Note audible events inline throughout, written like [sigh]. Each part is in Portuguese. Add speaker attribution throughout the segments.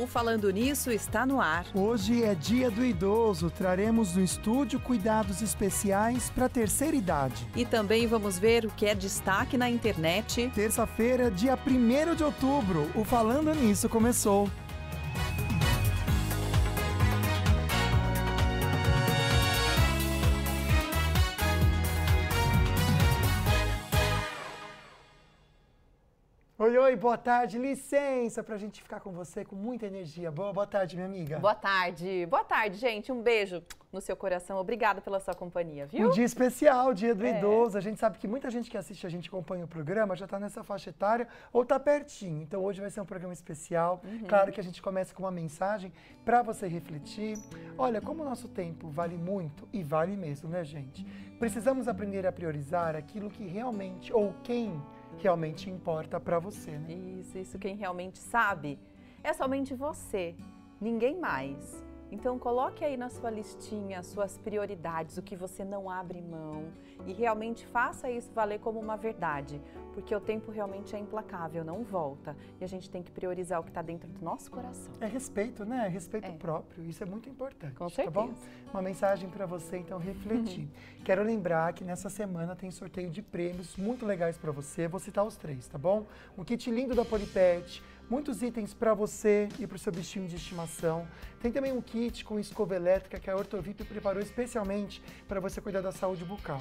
Speaker 1: O Falando Nisso está no ar. Hoje é Dia do Idoso. Traremos no estúdio cuidados especiais para a terceira idade.
Speaker 2: E também vamos ver o que é destaque na internet. Terça-feira, dia
Speaker 1: 1 de outubro, o Falando Nisso começou. Oi, oi, boa tarde. Licença pra gente ficar com você com muita energia. Boa, boa tarde, minha amiga. Boa
Speaker 2: tarde. Boa tarde, gente. Um beijo no seu coração. Obrigada pela sua companhia, viu? Um dia especial, dia do é.
Speaker 1: idoso. A gente sabe que muita gente que assiste, a gente acompanha o programa, já está nessa faixa etária ou está pertinho. Então hoje vai ser um programa especial. Uhum. Claro que a gente começa com uma mensagem para você refletir. Olha, como o nosso tempo vale muito e vale mesmo, né, gente? Precisamos aprender a priorizar aquilo que realmente ou quem realmente importa para você. Né? Isso, isso quem
Speaker 2: realmente sabe é somente você, ninguém mais. Então coloque aí na sua listinha as suas prioridades, o que você não abre mão e realmente faça isso valer como uma verdade, porque o tempo realmente é implacável, não
Speaker 1: volta. E a gente tem que priorizar o que está dentro do nosso coração. É respeito, né? É respeito é. próprio. Isso é muito importante. Com certeza. Tá bom? Uma mensagem para você, então, refletir. Uhum. Quero lembrar que nessa semana tem sorteio de prêmios muito legais para você. Vou citar os três, tá bom? Um kit lindo da Polipet, muitos itens para você e para o seu bichinho de estimação. Tem também um kit com escova elétrica que a Ortovip preparou especialmente para você cuidar da saúde bucal.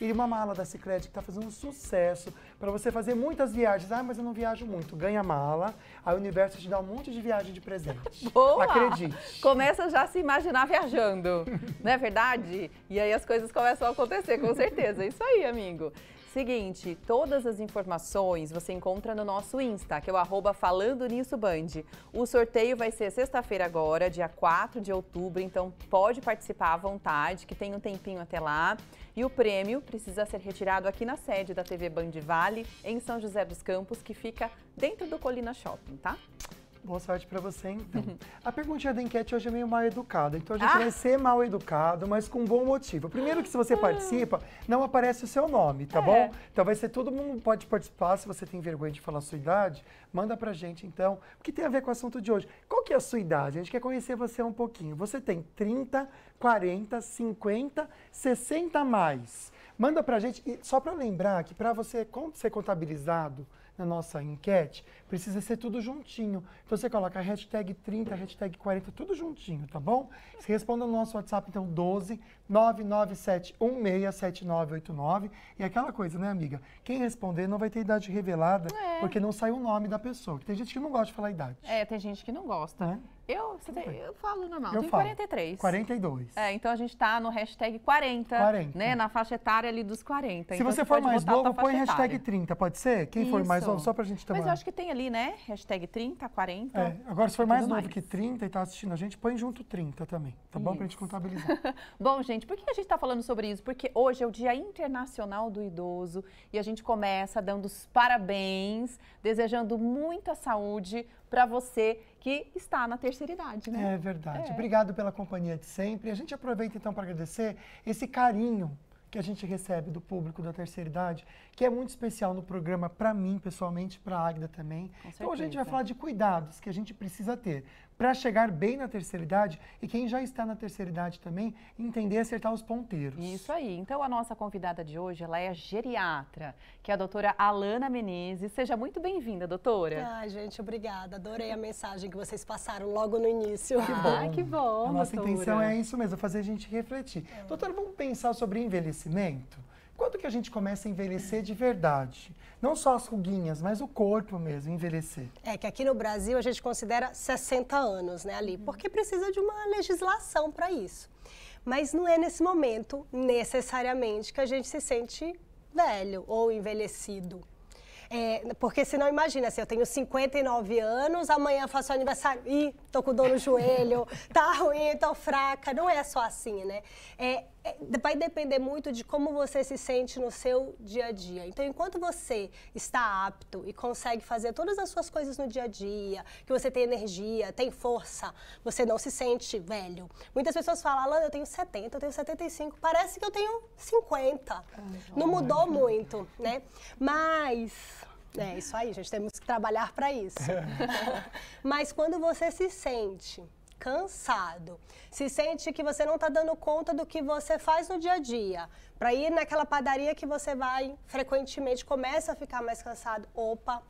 Speaker 1: E uma mala da Cicred que está fazendo sucesso para para você fazer muitas viagens. Ah, mas eu não viajo muito. Ganha mala, aí o universo te dá um monte de viagem de presente. [laughs] Boa! Acredite. Começa
Speaker 2: já a se imaginar viajando, [laughs] não é verdade? E aí as coisas começam a acontecer, com certeza. É isso aí, amigo. Seguinte, todas as informações você encontra no nosso Insta, que é o arroba falando nisso Band. O sorteio vai ser sexta-feira agora, dia 4 de outubro, então pode participar à vontade, que tem um tempinho até lá. E o prêmio precisa ser retirado aqui na sede da TV Band Vale, em São José dos Campos, que fica dentro do Colina Shopping, tá?
Speaker 1: Boa sorte para você, então. [laughs] a perguntinha da enquete hoje é meio mal educada, então a gente ah. vai ser mal educado, mas com um bom motivo. Primeiro que se você ah! participa, não aparece o seu nome, tá é. bom? Então vai ser todo mundo pode participar, se você tem vergonha de falar a sua idade, manda pra gente então, o que tem a ver com o assunto de hoje. Qual que é a sua idade? A gente quer conhecer você um pouquinho. Você tem 30, 40, 50, 60 mais. Manda pra gente, e só para lembrar que para você ser contabilizado, na nossa enquete, precisa ser tudo juntinho. Então você coloca hashtag 30, hashtag 40, tudo juntinho, tá bom? Você responda no nosso WhatsApp, então, 12 997167989. E aquela coisa, né, amiga? Quem responder não vai ter idade revelada, é. porque não saiu o nome da pessoa. tem gente que não gosta de falar idade.
Speaker 2: É, tem gente que não gosta. É. Eu, tem, eu falo normal, eu tenho falo. 43.
Speaker 1: 42.
Speaker 2: É, então a gente tá no hashtag 40, 40. né? Na faixa etária ali dos 40. Se então você for mais novo, põe hashtag
Speaker 1: 30, pode ser? Quem Isso. for mais novo, só pra gente também. Mas eu acho
Speaker 2: que tem ali, né? Hashtag 30, 40. É, agora se for mais novo mais.
Speaker 1: que 30 e tá assistindo a gente, põe junto 30 também, tá isso. bom? Pra gente contabilizar.
Speaker 2: [laughs] bom, gente, por que a gente tá falando sobre isso? Porque hoje é o Dia Internacional do Idoso e a gente começa dando os parabéns, desejando muita saúde para você que está na terceira idade, né? É
Speaker 1: verdade. É. Obrigado pela companhia de sempre. A gente aproveita então para agradecer esse carinho que a gente recebe do público da terceira idade, que é muito especial no programa para mim, pessoalmente, para a Agda também. Então a gente vai falar de cuidados que a gente precisa ter para chegar bem na terceira idade e quem já está na terceira idade também entender e acertar os ponteiros. Isso
Speaker 2: aí. Então a nossa convidada de hoje, ela é geriatra, que é a doutora Alana Menezes. Seja muito bem-vinda,
Speaker 1: doutora.
Speaker 3: Ai, gente, obrigada. Adorei a mensagem que vocês passaram logo no início. Que bom. que bom, a nossa doutora. intenção é
Speaker 1: isso mesmo, fazer a gente refletir. É. Doutora, vamos pensar sobre envelhecimento? quando que a gente começa a envelhecer de verdade? Não só as ruguinhas, mas o corpo mesmo envelhecer.
Speaker 3: É que aqui no Brasil a gente considera 60 anos, né, ali, porque precisa de uma legislação para isso. Mas não é nesse momento necessariamente que a gente se sente velho ou envelhecido. É, porque senão, imagina, assim, eu tenho 59 anos, amanhã faço aniversário, e tô com dor no joelho, tá ruim, tô fraca. Não é só assim, né? É, é, vai depender muito de como você se sente no seu dia a dia. Então, enquanto você está apto e consegue fazer todas as suas coisas no dia a dia, que você tem energia, tem força, você não se sente velho. Muitas pessoas falam, Alan, eu tenho 70, eu tenho 75, parece que eu tenho 50. É, não mudou muito, né? Mas é isso aí, gente. Temos que trabalhar para isso. [laughs] Mas quando você se sente cansado, se sente que você não está dando conta do que você faz no dia a dia, para ir naquela padaria que você vai frequentemente, começa a ficar mais cansado, opa,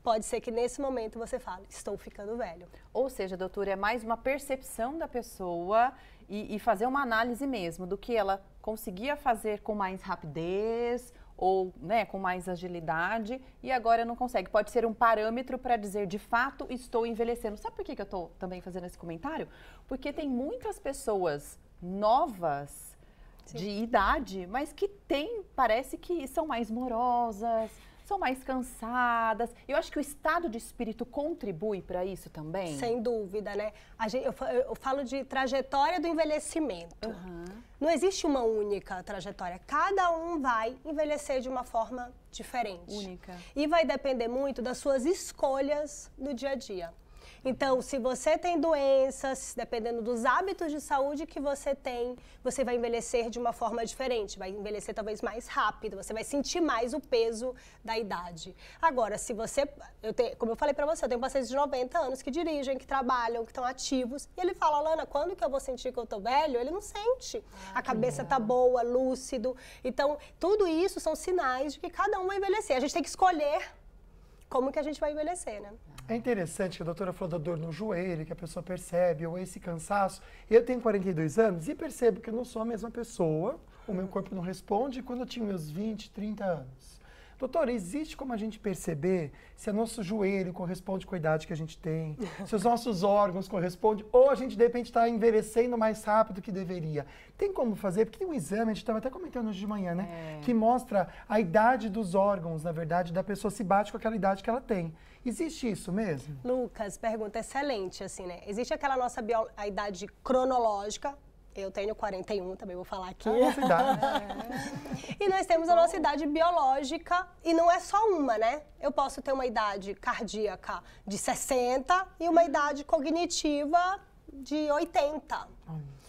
Speaker 3: pode ser
Speaker 2: que nesse momento você fale, estou ficando velho. Ou seja, doutora, é mais uma percepção da pessoa e, e fazer uma análise mesmo do que ela conseguia fazer com mais rapidez ou né, com mais agilidade e agora não consegue. Pode ser um parâmetro para dizer de fato estou envelhecendo. Sabe por que, que eu estou também fazendo esse comentário? Porque tem muitas pessoas novas Sim. de idade, mas que têm, parece que são mais morosas são mais cansadas. Eu acho que o estado de espírito contribui para isso também. Sem dúvida, né? Gente, eu, eu, falo de
Speaker 3: trajetória do envelhecimento. Uhum. Não existe uma única trajetória. Cada um vai envelhecer de uma forma diferente. Única. E vai depender muito das suas escolhas no dia a dia. Então, se você tem doenças, dependendo dos hábitos de saúde que você tem, você vai envelhecer de uma forma diferente, vai envelhecer talvez mais rápido, você vai sentir mais o peso da idade. Agora, se você, eu tenho como eu falei para você, eu tenho pacientes de 90 anos que dirigem, que trabalham, que estão ativos, e ele fala, Lana, quando que eu vou sentir que eu tô velho? Ele não sente. Ah, a cabeça é. tá boa, lúcido. Então, tudo isso são sinais de que cada um vai envelhecer. A gente tem que escolher como que a gente vai envelhecer, né?
Speaker 1: É interessante que a doutora falou da dor no joelho, que a pessoa percebe, ou esse cansaço. Eu tenho 42 anos e percebo que eu não sou a mesma pessoa, o meu corpo não responde quando eu tinha meus 20, 30 anos. Doutor, existe como a gente perceber se o nosso joelho corresponde com a idade que a gente tem, [laughs] se os nossos órgãos correspondem, ou a gente de repente está envelhecendo mais rápido que deveria? Tem como fazer? Porque tem um exame, a gente estava até comentando hoje de manhã, né? É. Que mostra a idade dos órgãos, na verdade, da pessoa se bate com aquela idade que ela tem. Existe isso mesmo?
Speaker 3: Lucas, pergunta excelente, assim, né? Existe aquela nossa bio... a idade cronológica, eu tenho 41, também vou falar aqui.
Speaker 1: idade. Ah,
Speaker 3: é [laughs] e nós temos a nossa idade biológica, e não é só uma, né? Eu posso ter uma idade cardíaca de 60 e uma idade cognitiva de 80.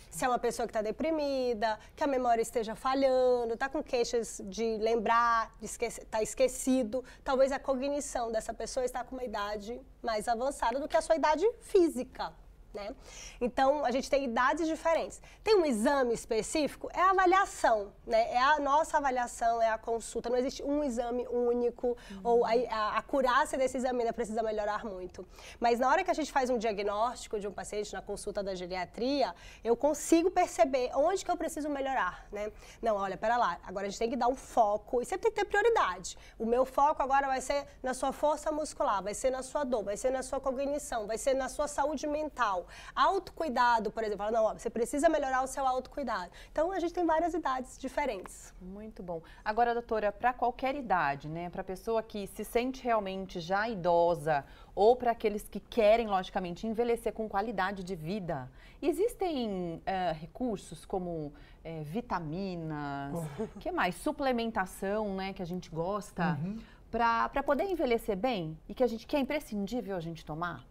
Speaker 3: Se é uma pessoa que está deprimida, que a memória esteja falhando, está com queixas de lembrar, está esquecido, talvez a cognição dessa pessoa está com uma idade mais avançada do que a sua idade física. Né? Então, a gente tem idades diferentes. Tem um exame específico? É a avaliação, né? É a nossa avaliação, é a consulta. Não existe um exame único uhum. ou a, a, a acurácia desse exame ainda precisa melhorar muito. Mas na hora que a gente faz um diagnóstico de um paciente na consulta da geriatria, eu consigo perceber onde que eu preciso melhorar, né? Não, olha, pera lá, agora a gente tem que dar um foco e sempre tem que ter prioridade. O meu foco agora vai ser na sua força muscular, vai ser na sua dor, vai ser na sua cognição, vai ser na sua saúde mental. Autocuidado, por exemplo,
Speaker 2: não, você precisa melhorar o seu autocuidado. Então a gente tem várias idades diferentes. Muito bom. Agora, doutora, para qualquer idade, né, para pessoa que se sente realmente já idosa ou para aqueles que querem, logicamente, envelhecer com qualidade de vida, existem uh, recursos como uh, vitaminas, [laughs] que mais? Suplementação, né, que a gente gosta, uhum. para poder envelhecer bem e que a gente que é imprescindível a gente tomar?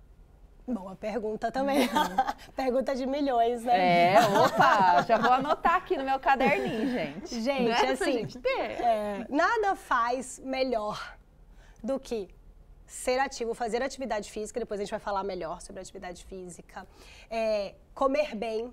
Speaker 2: Boa pergunta também. Uhum. [laughs] pergunta
Speaker 3: de milhões, né? É, opa, já
Speaker 2: vou anotar aqui no meu caderninho, gente. Gente, Não é assim, gente
Speaker 3: é, nada faz melhor do que ser ativo, fazer atividade física, depois a gente vai falar melhor sobre atividade física, é, comer bem.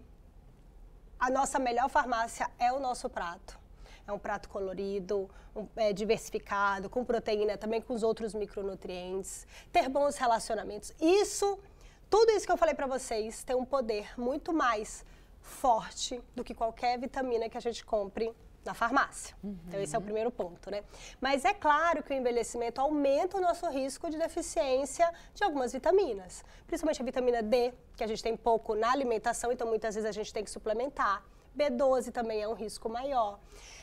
Speaker 3: A nossa melhor farmácia é o nosso prato. É um prato colorido, um, é, diversificado, com proteína, também com os outros micronutrientes. Ter bons relacionamentos. Isso tudo isso que eu falei para vocês tem um poder muito mais forte do que qualquer vitamina que a gente compre na farmácia. Uhum. Então, esse é o primeiro ponto, né? Mas é claro que o envelhecimento aumenta o nosso risco de deficiência de algumas vitaminas, principalmente a vitamina D, que a gente tem pouco na alimentação, então muitas vezes a gente tem que suplementar. B12 também é um risco maior.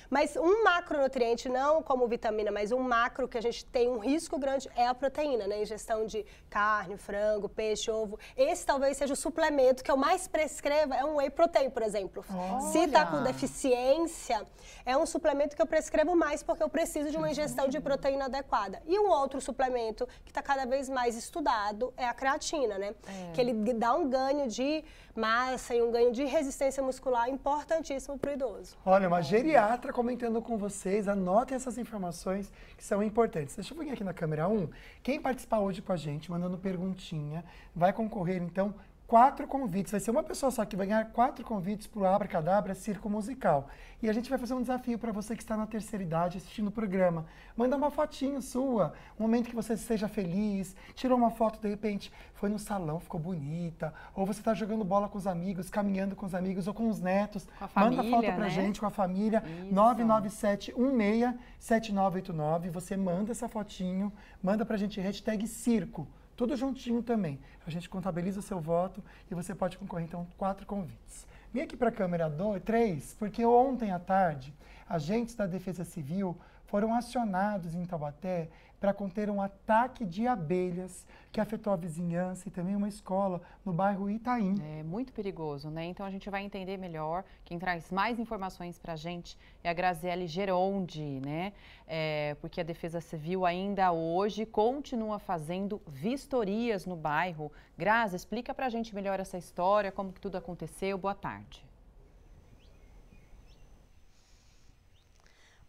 Speaker 3: Mas um macronutriente, não como vitamina, mas um macro que a gente tem um risco grande é a proteína, né? Ingestão de carne, frango, peixe, ovo. Esse talvez seja o suplemento que eu mais prescreva, é um whey protein, por exemplo. Olha. Se tá com deficiência, é um suplemento que eu prescrevo mais porque eu preciso de uma ingestão de proteína adequada. E um outro suplemento que está cada vez mais estudado é a creatina, né? É. Que ele dá um ganho de massa e um ganho de resistência muscular importantíssimo para o idoso.
Speaker 1: Olha, uma geriatra comentando com vocês. Anotem essas informações que são importantes. Deixa eu vir aqui na câmera 1. Quem participar hoje com a gente, mandando perguntinha, vai concorrer, então, quatro convites. Vai ser uma pessoa só que vai ganhar quatro convites para o Abracadabra Circo Musical. E a gente vai fazer um desafio para você que está na terceira idade assistindo o programa. Manda uma fotinho sua, um momento que você seja feliz. Tirou uma foto, de repente, foi no salão, ficou bonita. Ou você está jogando bola com os amigos, caminhando com os amigos ou com os netos. Com a família, Manda foto para né? gente com a família. 997-16-7989. Você manda essa fotinho, manda para a gente hashtag circo tudo juntinho também. A gente contabiliza seu voto e você pode concorrer, então, quatro convites. Vim aqui para a câmera 3, porque ontem à tarde, agentes da Defesa Civil foram acionados em Taubaté para conter um ataque de abelhas que afetou a vizinhança e também uma escola no bairro Itaim. É muito perigoso, né?
Speaker 2: Então a gente vai entender melhor. Quem traz mais informações para a gente é a Graziele Geronde, né? É, porque a Defesa Civil ainda hoje continua fazendo vistorias no bairro. Grazi, explica para a gente melhor essa história, como que tudo aconteceu.
Speaker 4: Boa tarde.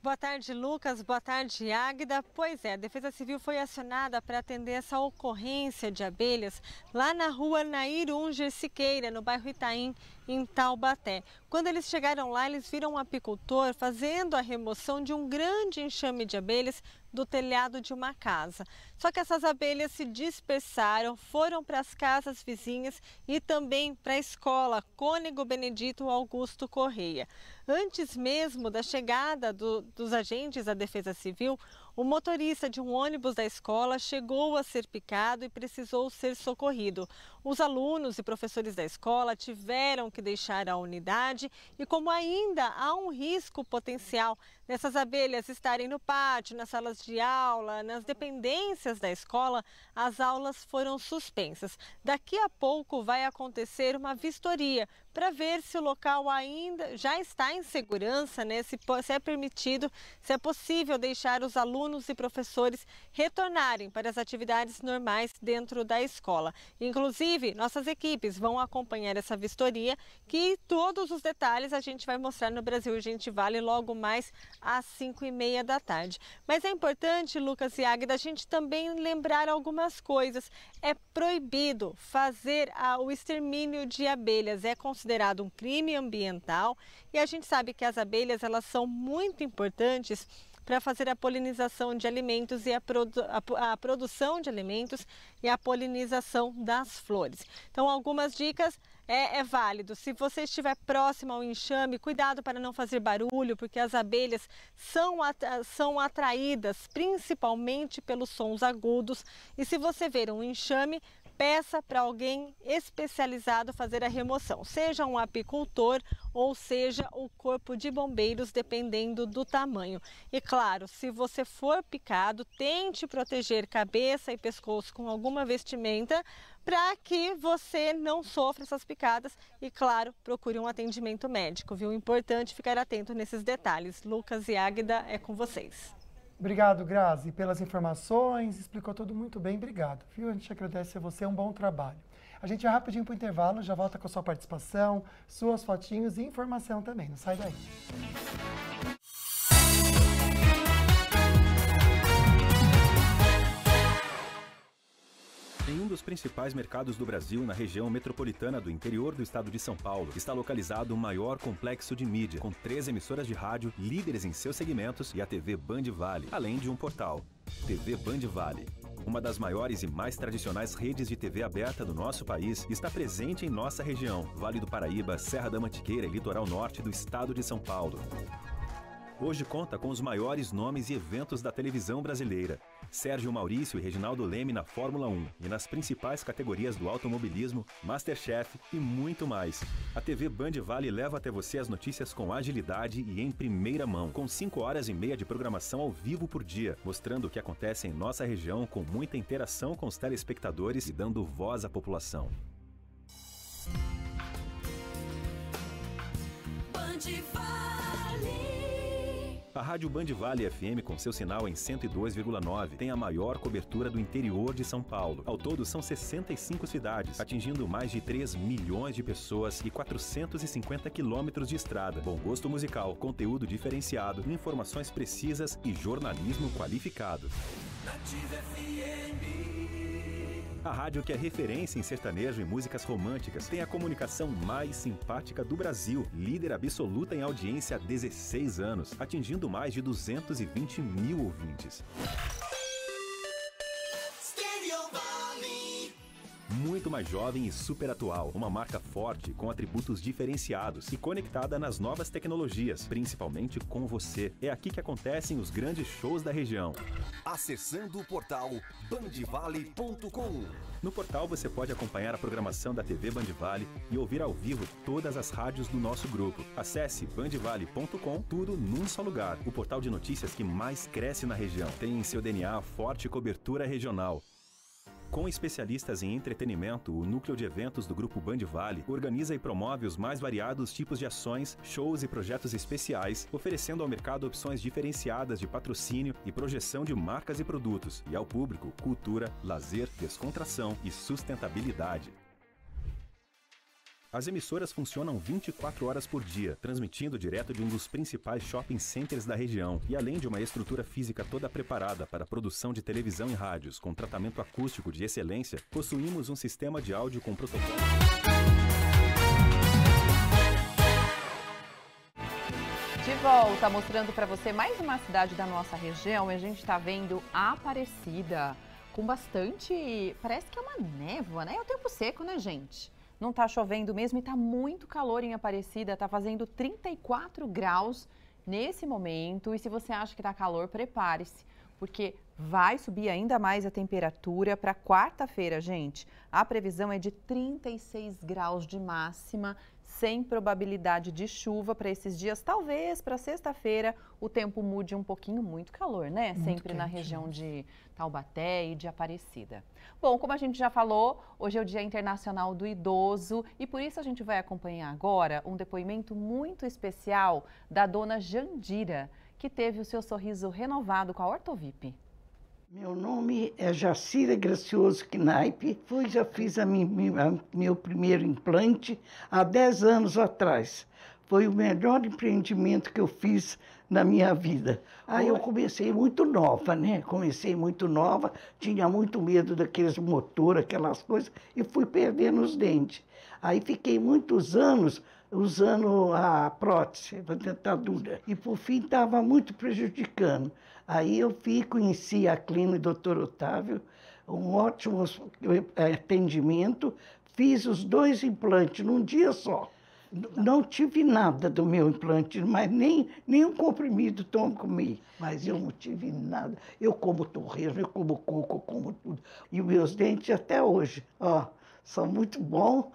Speaker 4: Boa tarde, Lucas. Boa tarde, Águida. Pois é, a Defesa Civil foi acionada para atender essa ocorrência de abelhas lá na rua Nair Unger Siqueira, no bairro Itaim, em Taubaté. Quando eles chegaram lá, eles viram um apicultor fazendo a remoção de um grande enxame de abelhas do telhado de uma casa. Só que essas abelhas se dispersaram, foram para as casas vizinhas e também para a escola Cônego Benedito Augusto Correia. Antes mesmo da chegada do, dos agentes da Defesa Civil, o motorista de um ônibus da escola chegou a ser picado e precisou ser socorrido. Os alunos e professores da escola tiveram que deixar a unidade cidade e como ainda há um risco potencial nessas abelhas estarem no pátio, nas salas de aula, nas dependências da escola, as aulas foram suspensas. Daqui a pouco vai acontecer uma vistoria para ver se o local ainda já está em segurança, né? se, se é permitido, se é possível deixar os alunos e professores retornarem para as atividades normais dentro da escola. Inclusive, nossas equipes vão acompanhar essa vistoria, que todos os detalhes a gente vai mostrar no Brasil Urgente Vale logo mais às 5 e meia da tarde. Mas é importante, Lucas e Águida, a gente também lembrar algumas coisas. É proibido fazer a, ah, o extermínio de abelhas, é considerado um crime ambiental e a gente sabe que as abelhas elas são muito importantes para fazer a polinização de alimentos e a, produ a, a, produção de alimentos e a polinização das flores. Então, algumas dicas é, é válido. Se você estiver próximo ao enxame, cuidado para não fazer barulho, porque as abelhas são, são atraídas principalmente pelos sons agudos. E se você ver um enxame, peça para alguém especializado fazer a remoção, seja um apicultor ou seja o corpo de bombeiros, dependendo do tamanho. E claro, se você for picado, tente proteger cabeça e pescoço com alguma vestimenta, para que você não sofra essas picadas e, claro, procure um atendimento médico, viu? Importante é ficar atento nesses detalhes. Lucas e Águida, é com
Speaker 1: vocês. Obrigado, Grazi, pelas informações, explicou tudo muito bem, obrigado. Viu? A gente agradece a você, é um bom trabalho. A gente vai rapidinho para o intervalo, já volta com a sua participação, suas fotinhos e informação também, não sai daí.
Speaker 5: Em um dos principais mercados do Brasil, na região metropolitana do interior do estado de São Paulo, está localizado o maior complexo de mídia, com três emissoras de rádio, líderes em seus segmentos e a TV Band Vale, além de um portal, TV Band Vale. Uma das maiores e mais tradicionais redes de TV aberta do nosso país está presente em nossa região, Vale do Paraíba, Serra da Mantiqueira e Litoral Norte do estado de São Paulo hoje conta com os maiores nomes e eventos da televisão brasileira. Sérgio Maurício e Reginaldo Leme na Fórmula 1 e nas principais categorias do automobilismo, Masterchef e muito mais. A TV Band Vale leva até você as notícias com agilidade e em primeira mão, com 5 horas e meia de programação ao vivo por dia, mostrando o que acontece em nossa região com muita interação com os telespectadores e dando voz à população.
Speaker 6: Band Vale
Speaker 5: a Rádio Band Vale FM, com seu sinal em 102,9, tem a maior cobertura do interior de São Paulo. Ao todo, são 65 cidades, atingindo mais de 3 milhões de pessoas e 450 quilômetros de estrada. Bom gosto musical, conteúdo diferenciado, informações precisas e jornalismo qualificado.
Speaker 7: Nativa FM.
Speaker 5: A rádio que é referência em sertanejo e músicas românticas tem a comunicação mais simpática do Brasil, líder absoluta em audiência há 16 anos, atingindo mais de 220 mil ouvintes. muito mais jovem e super atual, uma marca forte com atributos diferenciados e conectada nas novas tecnologias, principalmente com você. É aqui que acontecem os grandes shows da região. Acessando o portal bandivale.com. No portal você pode acompanhar a programação da TV Bandivale e ouvir ao vivo todas as rádios do nosso grupo. Acesse bandivale.com, tudo num só lugar. O portal de notícias que mais cresce na região. Tem em seu DNA forte cobertura regional. Com especialistas em entretenimento, o núcleo de eventos do Grupo Band Vale organiza e promove os mais variados tipos de ações, shows e projetos especiais, oferecendo ao mercado opções diferenciadas de patrocínio e projeção de marcas e produtos, e ao público cultura, lazer, descontração e sustentabilidade. As emissoras funcionam 24 horas por dia, transmitindo direto de um dos principais shopping centers da região e além de uma estrutura física toda preparada para a produção de televisão e rádios com tratamento acústico de excelência, possuímos um sistema de áudio com protocolo.
Speaker 2: De volta, mostrando para você mais uma cidade da nossa região, e a gente está vendo Aparecida, com bastante. Parece que é uma névoa, né? É o tempo seco, né, gente? Não está chovendo mesmo e está muito calor em Aparecida, está fazendo 34 graus nesse momento. E se você acha que está calor, prepare-se, porque vai subir ainda mais a temperatura para quarta-feira, gente. A previsão é de 36 graus de máxima sem probabilidade de chuva para esses dias. Talvez para sexta-feira o tempo mude um pouquinho, muito calor, né? Muito Sempre quente. na região de Taubaté e de Aparecida. Bom, como a gente já falou, hoje é o Dia Internacional do Idoso e por isso a gente vai acompanhar agora um depoimento muito especial da dona Jandira, que teve o seu sorriso renovado com a Ortovip.
Speaker 7: Meu nome é Jacira Gracioso Knaipe. Fui, já fiz a a, meu primeiro implante há 10 anos atrás. Foi o melhor empreendimento que eu fiz na minha vida. Aí eu comecei muito nova, né? Comecei muito nova, tinha muito medo daqueles motores, aquelas coisas, e fui perdendo os dentes. Aí fiquei muitos anos usando a prótese, a dentadura. E por fim estava muito prejudicando. Aí eu fico em si a clínica Dr. Otávio, um ótimo eh, atendimento, fiz os dois implantes num dia só. Não tive nada do meu implante, mas nem, nem um comprimido tomo comi. Mas eu não tive nada. Eu como torresmo, eu como coco, eu como tudo. E meus dentes até hoje, ó, são muito bons.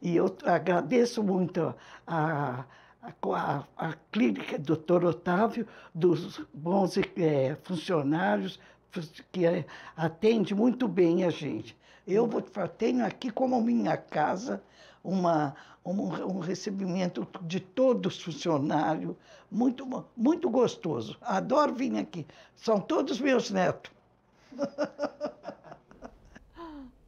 Speaker 7: E eu agradeço muito a, a, a clínica Doutor Otávio, dos bons é, funcionários, que é, atende muito bem a gente. Eu vou, tenho aqui como minha casa uma, um, um recebimento de todos os funcionários, muito, muito gostoso. Adoro vir aqui. São todos meus netos. [laughs]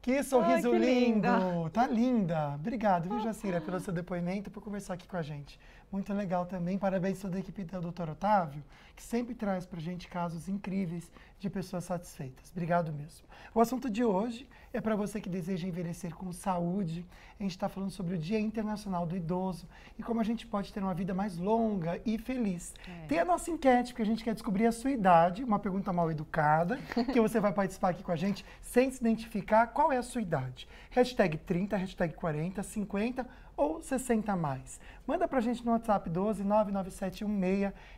Speaker 1: Que sorriso Ai, que lindo! Linda. Tá linda! Obrigado, viu, ah. Jacira, pelo seu depoimento, por conversar aqui com a gente muito legal também. Parabéns toda a equipe da doutora Otávio, que sempre traz para a gente casos incríveis de pessoas satisfeitas. Obrigado mesmo. O assunto de hoje é para você que deseja envelhecer com saúde. A gente está falando sobre o Dia Internacional do Idoso e como a gente pode ter uma vida mais longa e feliz. É. Tem a nossa enquete, porque a gente quer descobrir a sua idade, uma pergunta mal educada, [laughs] que você vai participar aqui com a gente sem se identificar qual é a sua idade. Hashtag 30, hashtag 40, 50 ou 60 mais. Manda pra gente no WhatsApp 12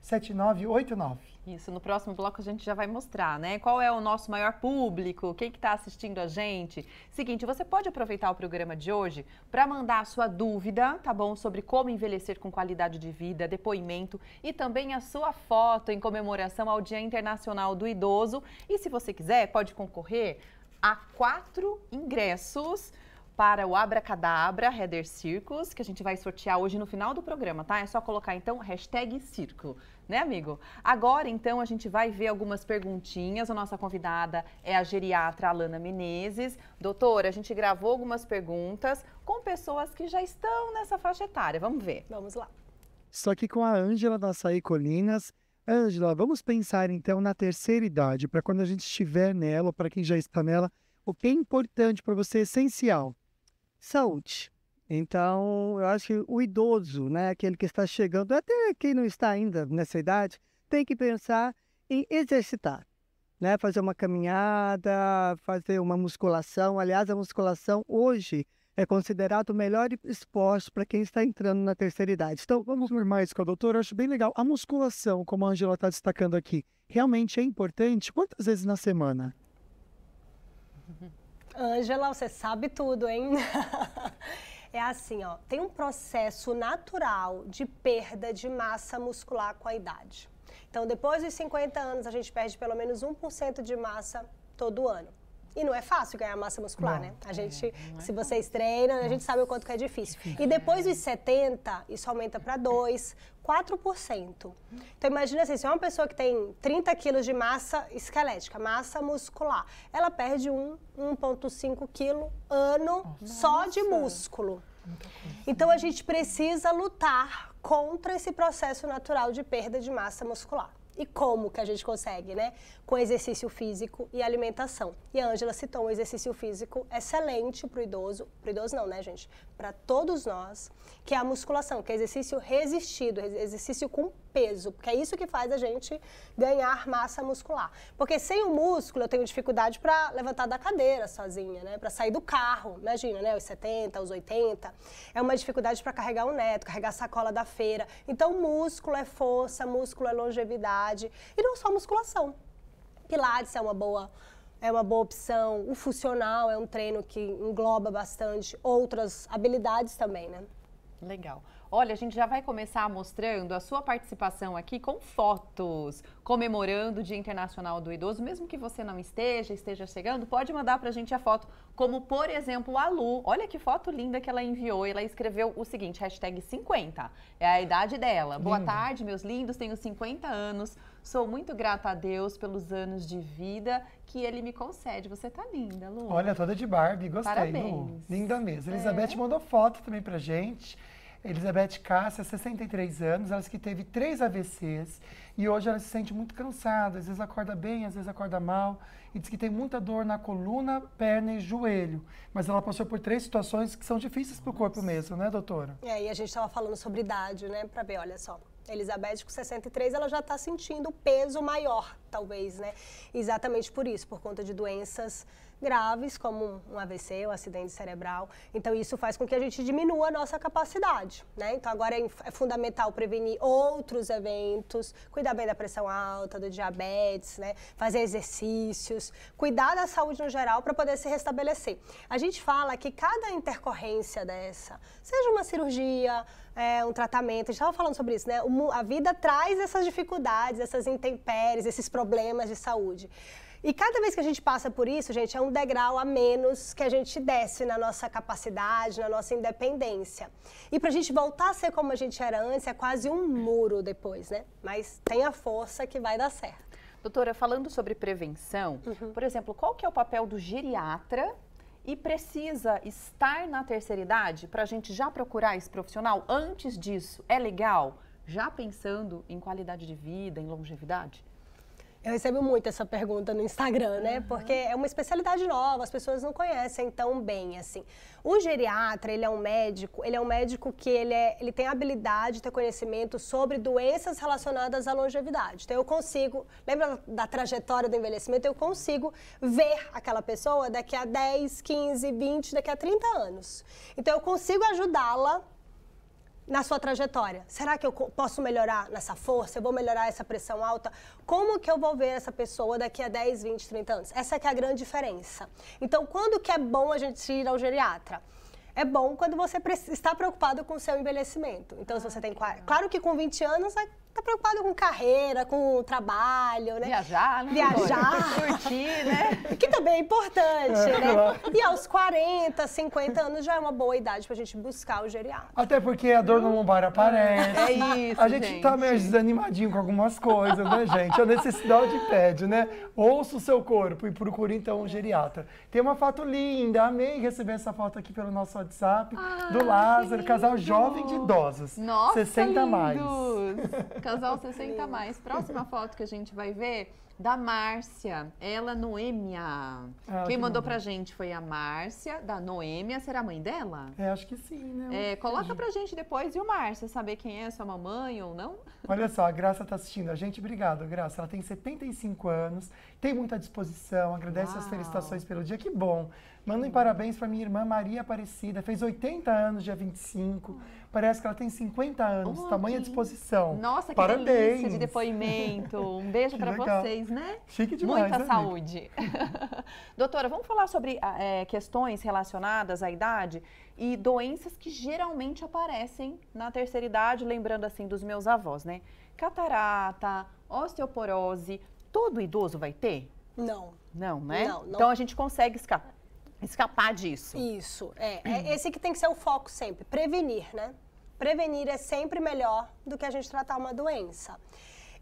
Speaker 1: 7989.
Speaker 2: Isso, no próximo bloco a gente já vai mostrar, né? Qual é o nosso maior público, quem que tá assistindo a gente. Seguinte, você pode aproveitar o programa de hoje para mandar a sua dúvida, tá bom? Sobre como envelhecer com qualidade de vida, depoimento e também a sua foto em comemoração ao Dia Internacional do Idoso. E se você quiser, pode concorrer a quatro ingressos para o Abracadabra Header Circus, que a gente vai sortear hoje no final do programa, tá? É só colocar então hashtag circo, né, amigo? Agora, então, a gente vai ver algumas perguntinhas. A nossa convidada é a geriatra Alana Menezes. Doutora, a gente gravou algumas perguntas com pessoas que já estão nessa faixa etária. Vamos ver. Vamos lá.
Speaker 1: Estou aqui com a Ângela da Açaí Colinas. Ângela, vamos pensar então na terceira idade, para quando a gente estiver nela, para quem já está nela, o que é importante
Speaker 7: para você, essencial saúde. Então, eu acho que o idoso, né, aquele que está chegando, até quem não está ainda nessa idade, tem que pensar em exercitar, né, fazer uma caminhada, fazer uma musculação. Aliás, a musculação hoje é considerado o melhor esporte para quem está entrando na
Speaker 1: terceira idade. Então, vamos ver mais com a doutora, eu acho bem legal. A musculação, como a Angela está destacando aqui, realmente é importante? Quantas vezes na semana?
Speaker 3: [laughs] Ângela, você sabe tudo, hein? [laughs] é assim, ó, tem um processo natural de perda de massa muscular com a idade. Então, depois dos 50 anos, a gente perde pelo menos 1% de massa todo ano. E não é fácil ganhar massa muscular, não, né? A gente, é, é se vocês treinam, a gente sabe o quanto que é difícil. E depois dos 70, isso aumenta para 2, 4%. Então, imagina assim, se é uma pessoa que tem 30 quilos de massa esquelética, massa muscular, ela perde 1,5 quilo ano Nossa. só de músculo. É então, a gente precisa lutar contra esse processo natural de perda de massa muscular e como que a gente consegue, né? Com exercício físico e alimentação. E a Ângela citou um exercício físico excelente para o idoso, para idoso não, né, gente? para todos nós, que é a musculação, que é exercício resistido, exercício com peso, porque é isso que faz a gente ganhar massa muscular. Porque sem o músculo eu tenho dificuldade para levantar da cadeira sozinha, né? Para sair do carro, imagina, né? Os 70, os 80, é uma dificuldade para carregar o neto, carregar a sacola da feira. Então músculo é força, músculo é longevidade e não só musculação. Pilates é uma boa é uma boa opção. O funcional é um treino que engloba bastante outras habilidades também, né? Legal.
Speaker 2: Olha, a gente já vai começar mostrando a sua participação aqui com fotos, comemorando o Dia Internacional do Idoso. Mesmo que você não esteja, esteja chegando, pode mandar para a gente a foto, como por exemplo a Lu. Olha que foto linda que ela enviou. Ela escreveu o seguinte, hashtag 50, é a idade dela. Linda. Boa tarde, meus lindos, tenho 50 anos, Sou muito grata a Deus pelos anos de vida que ele me concede. Você tá linda, Lu. Olha,
Speaker 1: toda de Barbie, gostei. Parabéns. Lu. Linda mesmo. É. Elizabeth é. mandou foto também pra gente. Elizabeth Cássia, 63 anos, ela disse que teve três AVCs e hoje ela se sente muito cansada, às vezes acorda bem, às vezes acorda mal e diz que tem muita dor na coluna, perna e joelho. Mas ela passou por três situações que são difíceis para o corpo mesmo, né, doutora?
Speaker 3: É, e a gente estava falando sobre idade, né, para ver, olha só, Elizabeth, com 63, ela já está sentindo o peso maior, talvez, né? Exatamente por isso, por conta de doenças graves, como um AVC, um acidente cerebral. Então, isso faz com que a gente diminua a nossa capacidade, né? Então, agora é, é fundamental prevenir outros eventos, cuidar bem da pressão alta, do diabetes, né? Fazer exercícios, cuidar da saúde no geral para poder se restabelecer. A gente fala que cada intercorrência dessa, seja uma cirurgia, é, um tratamento, a gente estava falando sobre isso, né? A vida traz essas dificuldades, essas intempéries, esses problemas de saúde. E cada vez que a gente passa por isso, gente, é um degrau a menos que a gente desce na nossa capacidade, na nossa independência. E para a gente voltar a ser como a gente era antes, é quase um muro depois, né? Mas tem a força que vai dar certo.
Speaker 2: Doutora, falando sobre prevenção, uhum. por exemplo, qual que é o papel do geriatra e precisa estar na terceira idade para a gente já procurar esse profissional? Antes disso, é legal? Já pensando em qualidade de vida, em longevidade?
Speaker 3: Eu recebo muito essa pergunta no Instagram, né? Porque é uma especialidade nova, as pessoas não conhecem tão bem, assim. O geriatra, ele é um médico, ele é um médico que ele, é, ele tem habilidade, tem conhecimento sobre doenças relacionadas à longevidade. Então, eu consigo, lembra da trajetória do envelhecimento? Eu consigo ver aquela pessoa daqui a 10, 15, 20, daqui a 30 anos. Então, eu consigo ajudá-la na sua trajetória. Será que eu posso melhorar nessa força? Eu vou melhorar essa pressão alta? Como que eu vou ver essa pessoa daqui a 10, 20, 30 anos? Essa é, é a grande diferença. Então, quando que é bom a gente ir ao geriatra? É bom quando você está preocupado com o seu envelhecimento. Então, ah, se você tem... Claro que com 20 anos, é tá preocupado com carreira, com trabalho, né? Viajar, né? Viajar. [laughs] Curtir, né? [laughs] Que também é importante, é, né? Claro. E aos 40, 50 anos já é uma boa idade pra gente buscar o geriatra.
Speaker 1: Até porque a dor no lombar hum. aparece. É isso, A gente, gente tá meio desanimadinho com algumas coisas, né, gente? A necessidade pede, né? Ouça o seu corpo e procure, então, um geriatra. Tem uma foto linda, amei receber essa foto aqui pelo nosso WhatsApp, ah, do Lázaro, casal jovem de idosos. Nossa, 60 lindo. mais.
Speaker 2: [laughs] Casal 60 [laughs] mais. Próxima foto que a gente vai ver da Márcia, ela Noêmia. Ah, Quem mandou pra gente foi a Márcia, da Noêmia. Será a mãe dela?
Speaker 1: É, acho que sim, né? É, coloca é.
Speaker 2: pra gente depois, viu, Márcia, saber quem é sua mamãe ou não.
Speaker 1: Olha só, a Graça tá assistindo a gente. Obrigado, Graça. Ela tem 75 anos, tem muita disposição, agradece Uau. as felicitações pelo dia. Que bom. Mandem parabéns para minha irmã Maria Aparecida. Fez 80 anos, dia 25. Parece que ela tem 50 anos. Oh, tamanha disposição. Nossa, que parabéns. delícia de
Speaker 2: depoimento. Um beijo [laughs] para vocês demais, né? Chique demais. Muita né, saúde. [laughs] Doutora, vamos falar sobre ah, é, questões relacionadas à idade e doenças que geralmente aparecem na terceira idade, lembrando assim dos meus avós, né? Catarata, osteoporose, todo idoso vai ter? Não. Não, né? Não, não. Então a gente consegue escapar. Escapar disso. Isso,
Speaker 3: é, é esse que tem que ser o foco sempre,
Speaker 2: prevenir, né? Prevenir é
Speaker 3: sempre melhor do que a gente tratar uma doença.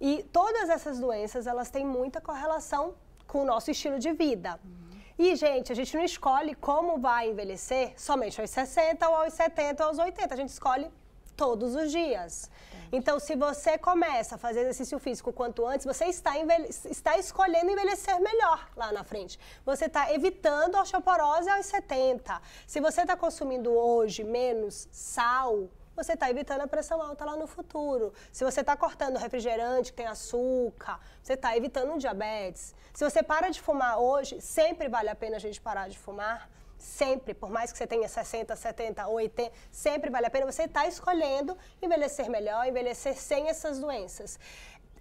Speaker 3: E todas essas doenças, elas têm muita correlação com o nosso estilo de vida. Uhum. E, gente, a gente não escolhe como vai envelhecer somente aos 60, ou aos 70, ou aos 80. A gente escolhe todos os dias. Então, se você começa a fazer exercício físico quanto antes, você está, envelhe... está escolhendo envelhecer melhor lá na frente. Você está evitando a osteoporose aos 70. Se você está consumindo hoje menos sal, você está evitando a pressão alta lá no futuro. Se você está cortando refrigerante que tem açúcar, você está evitando diabetes. Se você para de fumar hoje, sempre vale a pena a gente parar de fumar. Sempre, por mais que você tenha 60, 70, 80, sempre vale a pena. Você está escolhendo envelhecer melhor, envelhecer sem essas doenças.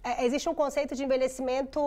Speaker 3: É, existe um conceito de envelhecimento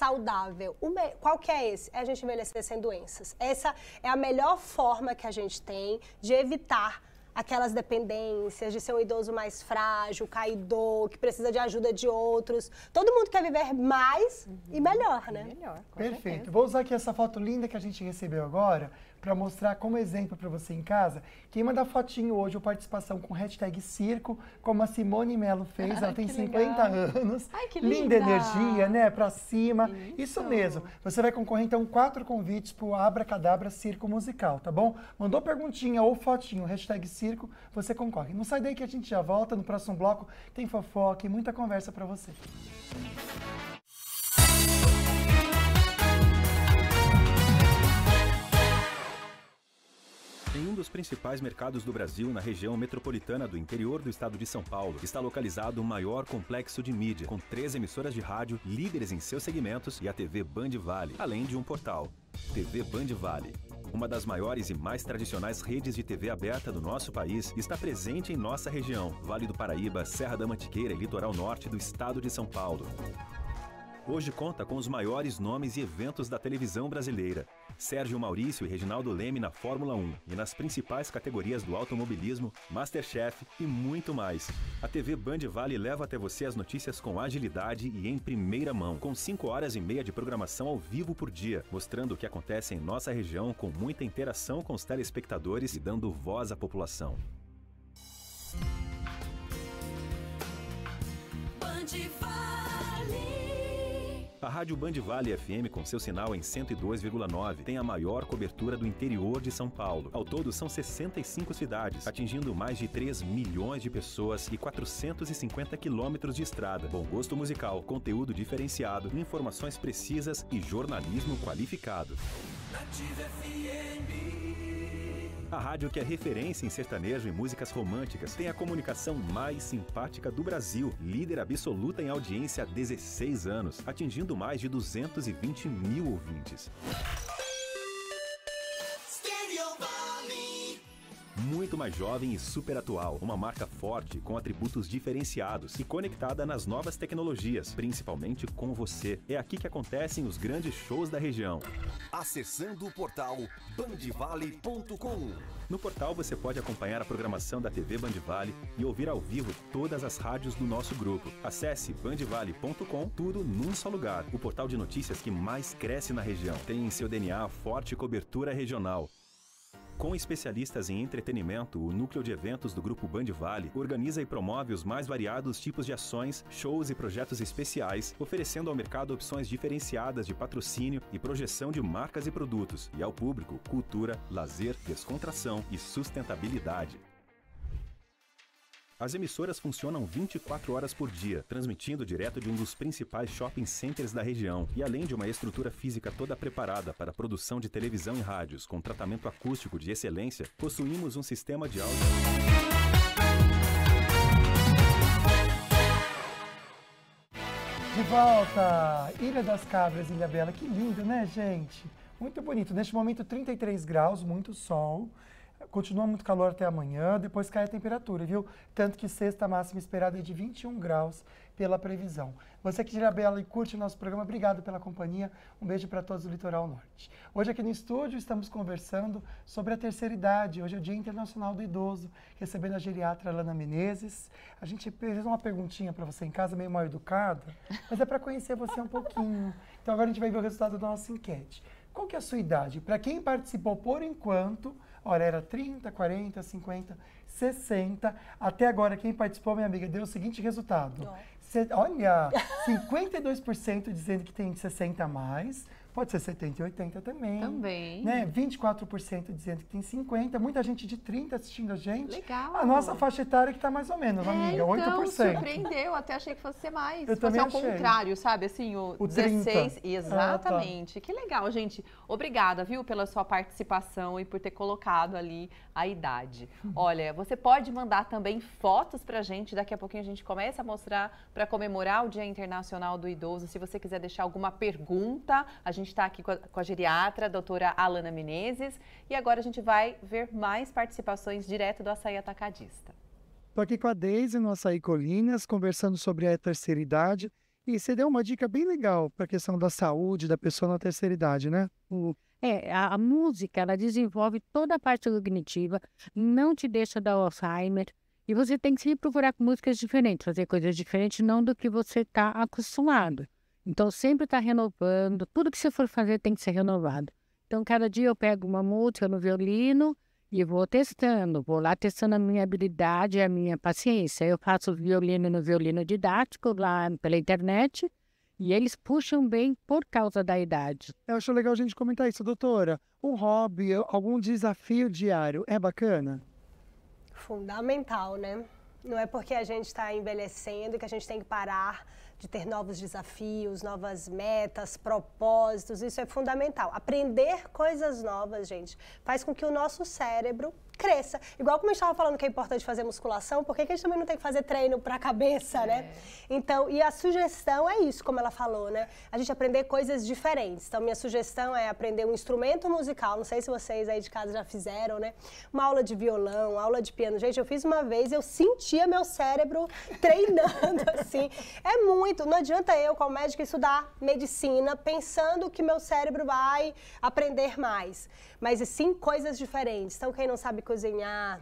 Speaker 3: saudável. Me... Qual que é esse? É a gente envelhecer sem doenças. Essa é a melhor forma que a gente tem de evitar aquelas dependências de ser um idoso mais frágil, caidor, que precisa de ajuda de outros. Todo mundo quer viver mais uhum. e melhor, né? Melhor.
Speaker 1: Perfeito. Certeza. Vou usar aqui essa foto linda que a gente recebeu agora para mostrar como exemplo para você em casa. Quem manda fotinho hoje ou participação com hashtag circo, como a Simone Melo fez, ela tem 50 legal. anos. Ai, que linda. linda energia, né? Para cima. Isso. Isso. mesmo. Você vai concorrer então quatro convites para o Abra Cadabra Circo Musical, tá bom? Mandou perguntinha ou fotinho, hashtag circo, você concorre. Não sai daí que a gente já volta no próximo bloco. Tem fofoca e muita conversa para você.
Speaker 5: em um dos principais mercados do Brasil, na região metropolitana do interior do estado de São Paulo, está localizado o maior complexo de mídia, com três emissoras de rádio líderes em seus segmentos e a TV Band Vale, além de um portal, TV Band Vale. Uma das maiores e mais tradicionais redes de TV aberta do nosso país está presente em nossa região, Vale do Paraíba, Serra da Mantiqueira e Litoral Norte do estado de São Paulo hoje conta com os maiores nomes e eventos da televisão brasileira. Sérgio Maurício e Reginaldo Leme na Fórmula 1 e nas principais categorias do automobilismo, Masterchef e muito mais. A TV Band Vale leva até você as notícias com agilidade e em primeira mão, com 5 horas e meia de programação ao vivo por dia, mostrando o que acontece em nossa região com muita interação com os telespectadores e dando voz à população.
Speaker 6: Band Vale
Speaker 5: a Rádio Band Vale FM, com seu sinal em 102,9, tem a maior cobertura do interior de São Paulo. Ao todo, são 65 cidades, atingindo mais de 3 milhões de pessoas e 450 quilômetros de estrada. Bom gosto musical, conteúdo diferenciado, informações precisas e jornalismo qualificado.
Speaker 7: Nativa FM.
Speaker 5: A rádio que é referência em sertanejo e músicas românticas tem a comunicação mais simpática do Brasil, líder absoluta em audiência há 16 anos, atingindo mais de 220 mil ouvintes. muito mais jovem e super atual, uma marca forte com atributos diferenciados e conectada nas novas tecnologias, principalmente com você. É aqui que acontecem os grandes shows da região. Acessando o portal bandivale.com. No portal você pode acompanhar a programação da TV Bandivale e ouvir ao vivo todas as rádios do nosso grupo. Acesse bandivale.com, tudo num só lugar. O portal de notícias que mais cresce na região. Tem em seu DNA forte cobertura regional. Com especialistas em entretenimento, o núcleo de eventos do Grupo Band Vale organiza e promove os mais variados tipos de ações, shows e projetos especiais, oferecendo ao mercado opções diferenciadas de patrocínio e projeção de marcas e produtos, e ao público cultura, lazer, descontração e sustentabilidade. As emissoras funcionam 24 horas por dia, transmitindo direto de um dos principais shopping centers da região e além de uma estrutura física toda preparada para a produção de televisão e rádios com tratamento acústico de excelência, possuímos um sistema de áudio.
Speaker 1: De volta! Ilha das Cabras, Ilha Bela. Que lindo, né, gente? Muito bonito. Neste momento, 33 graus, muito sol continua muito calor até amanhã, depois cai a temperatura, viu? Tanto que sexta máxima esperada é de 21 graus pela previsão. Você que tira bela e curte o nosso programa, obrigado pela companhia. Um beijo para todos do Litoral Norte. Hoje aqui no estúdio estamos conversando sobre a terceira idade. Hoje é o Dia Internacional do Idoso, recebendo a geriatra Lana Menezes. A gente fez uma perguntinha para você em casa, meio mal educada, mas é para conhecer você um pouquinho. Então agora a gente vai ver o resultado da nossa enquete. Qual que é a sua idade? Para quem participou por enquanto, Olha, era 30, 40, 50, 60. Até agora, quem participou, minha amiga, deu o seguinte resultado. olha, 52% dizendo que tem 60 a mais, Pode ser 70 e 80 também.
Speaker 2: Também. Né?
Speaker 1: 24% dizendo que tem 50, muita gente de 30 assistindo a gente. Legal. A nossa faixa etária que está mais ou menos, é, amiga, então, 8%. surpreendeu,
Speaker 2: até achei que fosse mais. Eu fosse também ao achei. contrário, sabe? Assim, o, o 16, 30. exatamente. Ah, tá. Que legal, gente. Obrigada, viu, pela sua participação e por ter colocado ali a idade. Uhum. Olha, você pode mandar também fotos pra gente, daqui a pouquinho a gente começa a mostrar para comemorar o Dia Internacional do Idoso. Se você quiser deixar alguma pergunta, a gente gente está aqui com a, com a geriatra, a doutora Alana Menezes, e agora a gente vai ver mais participações direto do Açaí Atacadista.
Speaker 1: Estou aqui com a Deise no Açaí Colinas, conversando sobre a terceira idade. E você deu uma dica bem legal para a questão da saúde da pessoa na terceira idade, né? O...
Speaker 4: É, a, a, música, ela desenvolve toda a parte cognitiva, não te deixa dar Alzheimer. E você tem que sempre procurar músicas diferentes, fazer coisas diferentes, não do que você está acostumado. Então, sempre está renovando. Tudo que você for fazer tem que ser renovado. Então, cada dia eu pego uma música no violino e vou testando. Vou lá testando a minha habilidade e a minha paciência. Eu faço violino no violino didático lá pela internet. E eles puxam bem por causa da idade.
Speaker 1: Eu acho legal a gente comentar isso, doutora. Um hobby, algum desafio diário é bacana?
Speaker 3: Fundamental, né? Não é porque a gente está envelhecendo que a gente tem que parar de ter novos desafios, novas metas, propósitos, isso é fundamental. Aprender coisas novas, gente, faz com que o nosso cérebro cresça. Igual como a gente estava falando que é importante fazer musculação, por que, a gente também não tem que fazer treino para a cabeça, né? é. né? Então, e a sugestão é isso, como ela falou, né? A gente aprender coisas diferentes. Então, minha sugestão é aprender um instrumento musical, não sei se vocês aí de casa já fizeram, né? Uma aula de violão, aula de piano. Gente, eu fiz uma vez, eu sentia meu cérebro [laughs] treinando, assim. É muito, não adianta eu, como médico, estudar medicina pensando que meu cérebro vai aprender mais, mas sim coisas diferentes. Então, quem não sabe cozinhar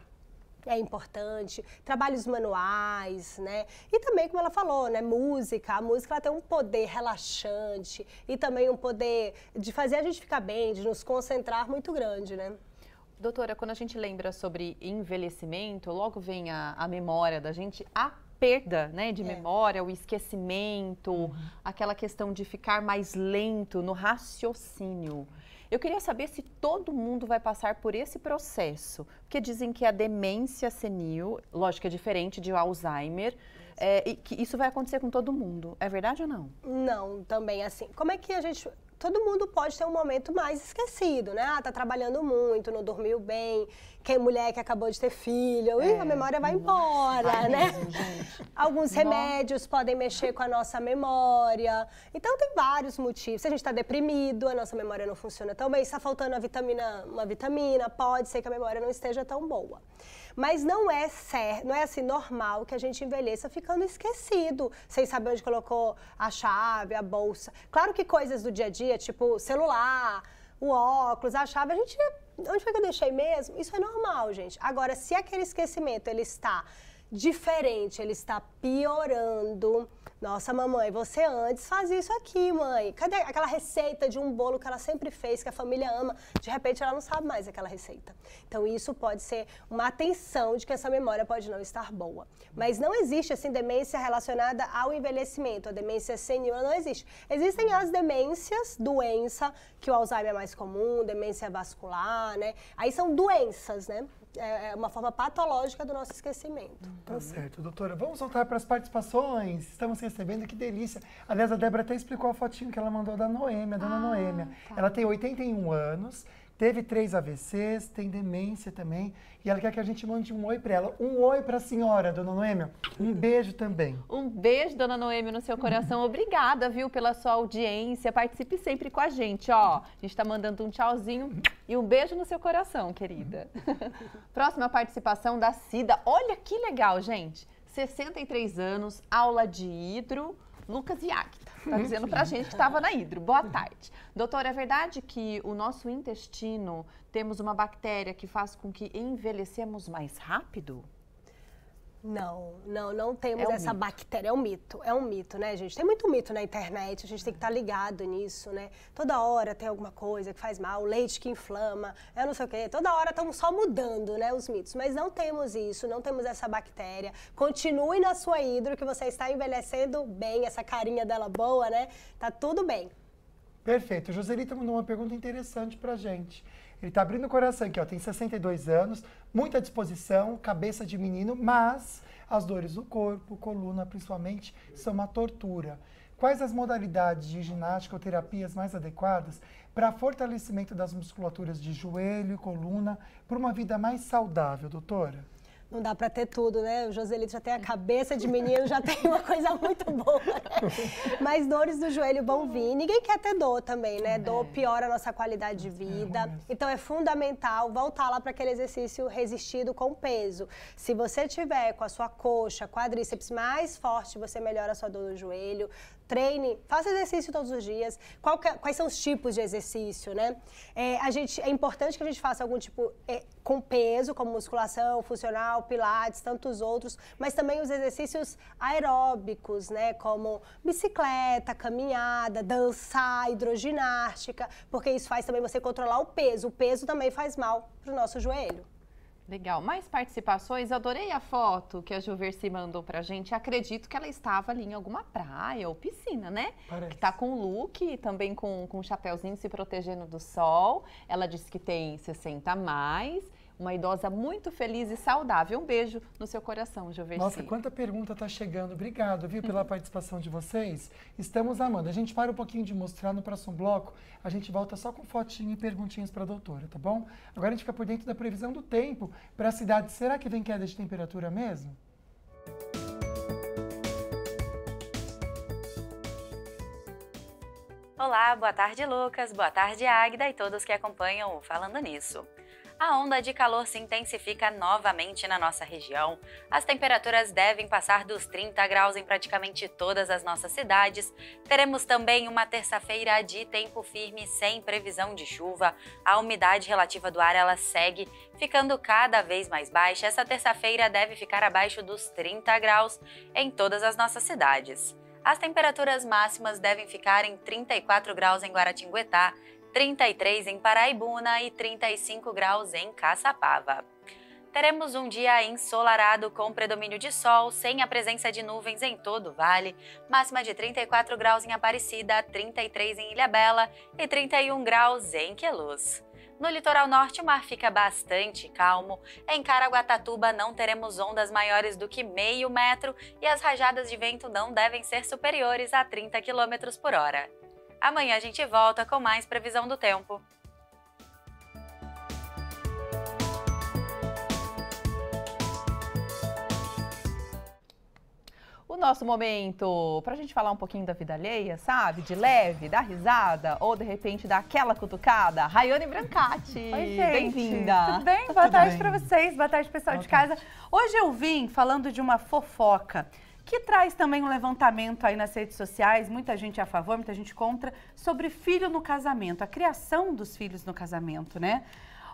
Speaker 3: é importante, trabalhos manuais, né? E também, como ela falou, né? Música, a música ela tem um poder relaxante e também um poder de fazer a gente ficar bem, de nos concentrar muito grande, né?
Speaker 2: Doutora, quando a gente lembra sobre envelhecimento, logo vem a, a memória da gente, a perda né, de é. memória, o esquecimento, uhum. aquela questão de ficar mais lento no raciocínio. Eu queria saber se todo mundo vai passar por esse processo, porque dizem que a demência senil, lógico, é diferente de Alzheimer, é, e que isso vai acontecer com todo mundo. É verdade ou não?
Speaker 3: Não, também assim. Como é que a gente todo mundo pode ter um momento mais esquecido, né? Ah, tá trabalhando muito, não dormiu bem, que mulher que acabou de ter filho, é. Ih, a memória vai embora, vai né?
Speaker 7: Mesmo,
Speaker 3: [laughs] Alguns remédios podem mexer com a nossa memória. Então tem vários motivos. Se a gente está deprimido, a nossa memória não funciona tão bem, está faltando a vitamina, uma vitamina, pode ser que a memória não esteja tão boa. Mas não é certo, não é assim normal que a gente envelheça ficando esquecido, sem saber onde colocou a chave, a bolsa. Claro que coisas do dia a dia, tipo celular, o óculos, a chave, a gente onde foi que eu deixei mesmo? Isso é normal, gente. Agora, se aquele esquecimento ele está diferente, ele está piorando, nossa, mamãe, você antes fazia isso aqui, mãe. Cadê aquela receita de um bolo que ela sempre fez, que a família ama? De repente ela não sabe mais aquela receita. Então isso pode ser uma atenção de que essa memória pode não estar boa. Mas não existe assim demência relacionada ao envelhecimento. A demência senil não existe. Existem as demências, doença, que o Alzheimer é mais comum, demência vascular, né? Aí são doenças, né? É, é uma forma patológica do nosso esquecimento.
Speaker 1: Tá certo, doutora. Vamos voltar para as participações. Estamos recebendo, que delícia. Aliás, a Débora até explicou a fotinho que ela mandou da Noêmia, a dona ah, Noêmia. Tá. Ela tem 81 anos, teve três AVCs, tem demência também, e ela quer que a gente mande um oi para ela. Um oi para a senhora, dona Noêmia. Um [laughs] beijo também.
Speaker 2: Um beijo, dona Noêmia, no seu coração. [laughs] Obrigada, viu, pela sua audiência. Participe sempre com a gente, ó. A gente está mandando um tchauzinho e um beijo no seu coração, querida. [laughs] Próxima participação da Cida. Olha que legal, gente. 63 anos, aula de hidro Lucas e Está uhum. dizendo para a gente que estava na hidro. Boa tarde. Doutora, é verdade que o nosso intestino temos uma bactéria que faz com que envelhecemos mais rápido?
Speaker 3: Não, não, não temos é um essa mito. bactéria. É um mito, é um mito, né, gente? Tem muito mito na internet, a gente tem que estar tá ligado nisso, né? Toda hora tem alguma coisa que faz mal, leite que inflama, eu é não sei o quê. Toda hora estão só mudando, né, os mitos. Mas não temos isso, não temos essa bactéria. Continue na sua hidro, que você está envelhecendo bem, essa carinha dela boa, né? Tá tudo bem.
Speaker 1: Perfeito. Joselita mandou uma pergunta interessante pra gente. Ele está abrindo o coração aqui, ó, tem 62 anos, muita disposição, cabeça de menino, mas as dores do corpo, coluna principalmente, são uma tortura. Quais as modalidades de ginástica ou terapias mais adequadas para fortalecimento das musculaturas de joelho e coluna para uma vida mais saudável, doutora?
Speaker 3: não dá para ter tudo, né? O Joselito já tem a cabeça de menino, já tem uma coisa muito boa. [laughs] Mas dores do joelho vão vir. Ninguém quer ter dor também, né? Dor é. piora a nossa qualidade de é, vida. É então é fundamental voltar lá para aquele exercício resistido com peso. Se você tiver com a sua coxa, quadríceps mais forte, você melhora a sua dor no joelho treine, faça exercício todos os dias. Que, é, quais são os tipos de exercício, né? É, a gente, é importante que a gente faça algum tipo é, com peso, como musculação, funcional, pilates, tantos outros, mas também os exercícios aeróbicos, né? Como bicicleta, caminhada, dançar, hidroginástica, porque isso faz também você controlar o peso. O peso também faz mal
Speaker 2: para o nosso joelho. Legal. Mais participações. Adorei a foto que a Gilversi mandou pra gente. Acredito que ela estava ali em alguma praia ou piscina, né? Parece. Que tá com look, também com, com um chapéuzinho se protegendo do sol. Ela disse que tem 60 a mais uma idosa muito feliz e saudável. Um beijo no seu coração, Jovem. Nossa, quanta
Speaker 1: pergunta está chegando. Obrigado, viu, pela [laughs] participação de vocês. Estamos amando. A gente para um pouquinho de mostrar no próximo bloco. A gente volta só com fotinho e perguntinhas para a doutora, tá bom? Agora a gente fica por dentro da previsão do tempo para a cidade. Será que vem queda de temperatura mesmo?
Speaker 6: Olá, boa tarde Lucas, boa tarde Águida e todos que acompanham o Falando Nisso a onda de calor se intensifica novamente na nossa região. As temperaturas devem passar dos 30 graus em praticamente todas as nossas cidades. Teremos também uma terça-feira de tempo firme sem previsão de chuva. A umidade relativa do ar ela segue ficando cada vez mais baixa. Essa terça-feira deve ficar abaixo dos 30 graus em todas as nossas cidades. As temperaturas máximas devem ficar em 34 graus em Guaratinguetá, 33 em Paraibuna e 35 graus em Caçapava. Teremos um dia ensolarado com predomínio de sol, sem a presença de nuvens em todo o vale, máxima de 34 graus em Aparecida, 33 em Ilhabela e 31 graus em Queluz. No litoral norte, o mar fica bastante calmo. Em Caraguatatuba, não teremos ondas maiores do que meio metro e as rajadas de vento não devem ser superiores a 30 km por hora. Amanhã a gente volta com mais previsão do tempo.
Speaker 2: o nosso momento para a gente falar um pouquinho da vida alheia, sabe? De leve, da risada ou de repente daquela cutucada. Rayane Brancati,
Speaker 4: bem-vinda.
Speaker 2: Tudo
Speaker 8: bem? Tá boa Tudo tarde para vocês, boa tarde pessoal boa de tarde. casa. Hoje eu vim falando de uma fofoca que traz também um levantamento aí nas redes sociais, muita gente é a favor, muita gente contra, sobre filho no casamento, a criação dos filhos no casamento, né?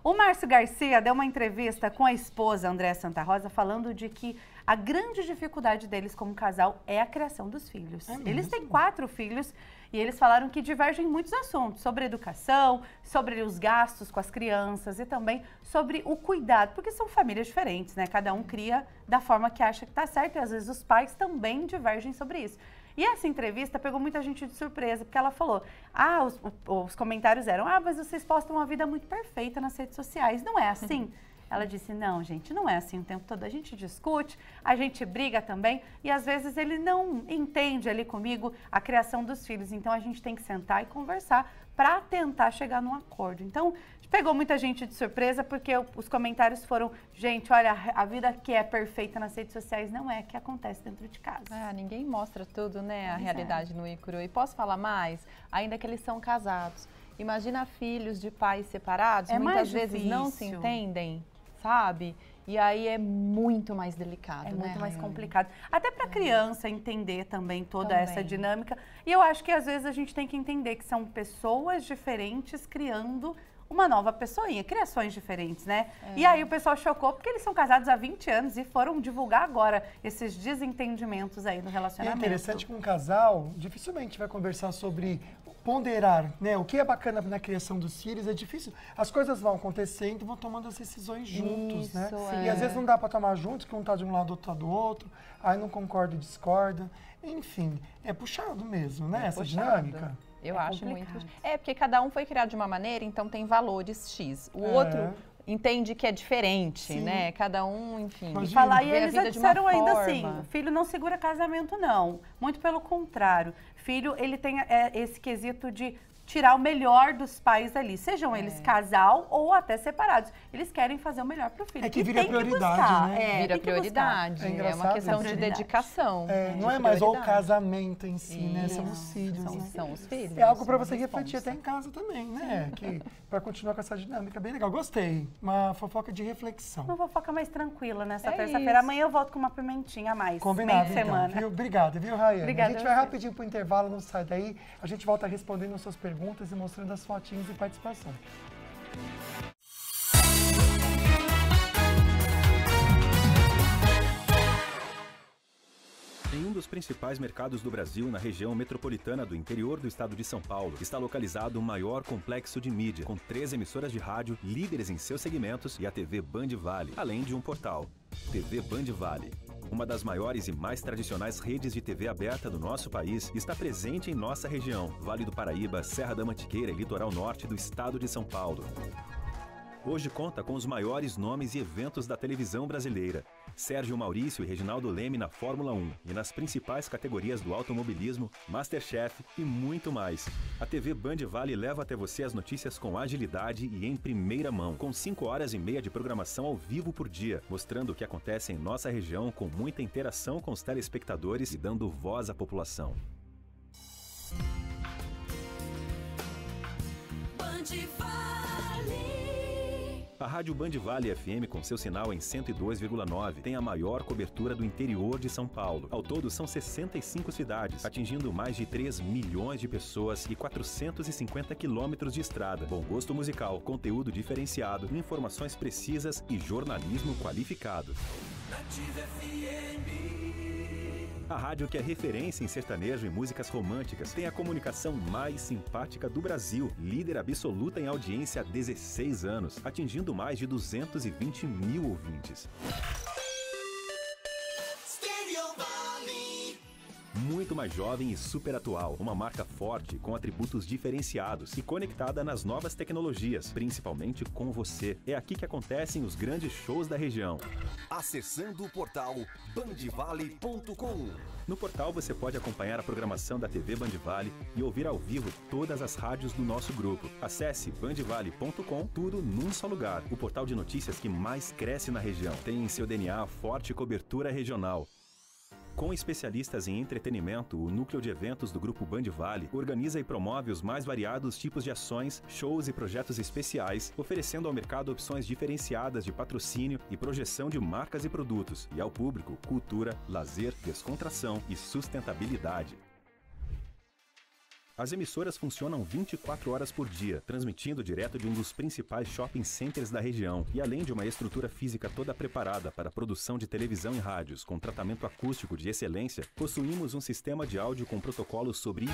Speaker 8: O Márcio Garcia deu uma entrevista com a esposa Andréa Santa Rosa falando de que a grande dificuldade deles como casal é a criação dos filhos. É eles têm quatro filhos e eles falaram que divergem muitos assuntos, sobre educação, sobre os gastos com as crianças e também sobre o cuidado, porque são famílias diferentes, né? Cada um cria da forma que acha que está certo e às vezes os pais também divergem sobre isso. E essa entrevista pegou muita gente de surpresa, porque ela falou: ah, os, os comentários eram, ah, mas vocês postam uma vida muito perfeita nas redes sociais. Não é assim? Ela disse: Não, gente, não é assim o tempo todo. A gente discute, a gente briga também e às vezes ele não entende ali comigo a criação dos filhos. Então a gente tem que sentar e conversar para tentar chegar num acordo. Então, pegou muita gente de surpresa porque os comentários foram: gente, olha, a vida que é perfeita nas redes sociais não é que
Speaker 2: acontece dentro de casa. Ah, ninguém mostra tudo, né? A é. realidade no Icuru. E posso falar mais? Ainda que eles são casados. Imagina filhos de pais separados, é muitas vezes não se entendem sabe? E aí é muito mais delicado, é né? muito mais complicado.
Speaker 8: Até para é. criança entender também toda também. essa dinâmica. E eu acho que às vezes a gente tem que entender que são pessoas diferentes criando uma nova pessoinha, criações diferentes, né? É. E aí o pessoal chocou porque eles são casados há 20 anos e foram divulgar agora esses desentendimentos aí no é relacionamento. É interessante que
Speaker 1: um casal dificilmente vai conversar sobre ponderar, né? O que é bacana na criação dos filhos é difícil. As coisas vão acontecendo, vão tomando as decisões juntos, né? Isso, né? É. E às é. vezes não dá para tomar juntos, que um tá de um lado, outro tá do outro, aí não concorda e discorda. Enfim, é puxado mesmo, né? É essa puxado. dinâmica.
Speaker 2: Eu é acho complicado. muito. É, porque cada um foi criado de uma maneira, então tem valores X. O é. outro entende que é diferente, Sim. né? Cada um, enfim. Mas, falar, e eles disseram ainda assim, forma. assim:
Speaker 8: filho não segura casamento, não. Muito pelo contrário. Filho, ele tem é, esse quesito de tirar o melhor dos pais ali, sejam é. eles casal ou até separados. Eles querem fazer o melhor para o filho. É que vira prioridade, que né? É, vira prioridade. É, é, uma questão de
Speaker 1: dedicação. É, né? não é mais o casamento em si, né? São os filhos. São, né?
Speaker 2: são os
Speaker 8: filhos. É
Speaker 1: algo para você refletir até em casa também, né? Que para continuar com essa dinâmica bem legal. Gostei. Uma fofoca de reflexão. Uma
Speaker 8: fofoca mais tranquila nessa é terça-feira. Amanhã eu
Speaker 1: volto com uma pimentinha a mais. Combinado. então. semana. Viu? Obrigada, viu, Raia? Obrigada. A gente vai rapidinho pro intervalo, não sai daí. A gente volta respondendo as suas perguntas perguntas e mostrando as fotinhas de participação.
Speaker 5: Em um dos principais mercados do Brasil, na região metropolitana do interior do estado de São Paulo, está localizado o maior complexo de mídia, com três emissoras de rádio, líderes em seus segmentos e a TV Band Vale, além de um portal, TV Band Vale. Uma das maiores e mais tradicionais redes de TV aberta do nosso país está presente em nossa região, Vale do Paraíba, Serra da Mantiqueira e litoral norte do estado de São Paulo. Hoje conta com os maiores nomes e eventos da televisão brasileira, Sérgio Maurício e Reginaldo Leme na Fórmula 1 e nas principais categorias do automobilismo, Masterchef e muito mais. A TV Band Vale leva até você as notícias com agilidade e em primeira mão, com 5 horas e meia de programação ao vivo por dia, mostrando o que acontece em nossa região com muita interação com os telespectadores e dando voz à população.
Speaker 6: Band Vale
Speaker 5: a Rádio Band Vale FM, com seu sinal em 102,9, tem a maior cobertura do interior de São Paulo. Ao todo, são 65 cidades, atingindo mais de 3 milhões de pessoas e 450 quilômetros de estrada. Bom gosto musical, conteúdo diferenciado, informações precisas e jornalismo qualificado.
Speaker 7: Nativa FM.
Speaker 5: A rádio que é referência em sertanejo e músicas românticas tem a comunicação mais simpática do Brasil, líder absoluta em audiência há 16 anos, atingindo mais de 220 mil ouvintes.
Speaker 7: Stereo
Speaker 5: muito mais jovem e super atual, uma marca forte com atributos diferenciados e conectada nas novas tecnologias, principalmente com você. É aqui que acontecem os grandes shows da região. Acessando o portal bandivale.com. No portal você pode acompanhar a programação da TV Bandivale e ouvir ao vivo todas as rádios do nosso grupo. Acesse bandivale.com, tudo num só lugar. O portal de notícias que mais cresce na região. Tem em seu DNA forte cobertura regional. Com especialistas em entretenimento, o núcleo de eventos do Grupo Band Vale organiza e promove os mais variados tipos de ações, shows e projetos especiais, oferecendo ao mercado opções diferenciadas de patrocínio e projeção de marcas e produtos, e ao público cultura, lazer, descontração e sustentabilidade. As emissoras funcionam 24 horas por dia, transmitindo direto de um dos principais shopping centers da região e além de uma estrutura física toda preparada para a produção de televisão e rádios com tratamento acústico de excelência, possuímos um sistema de áudio com protocolos sobre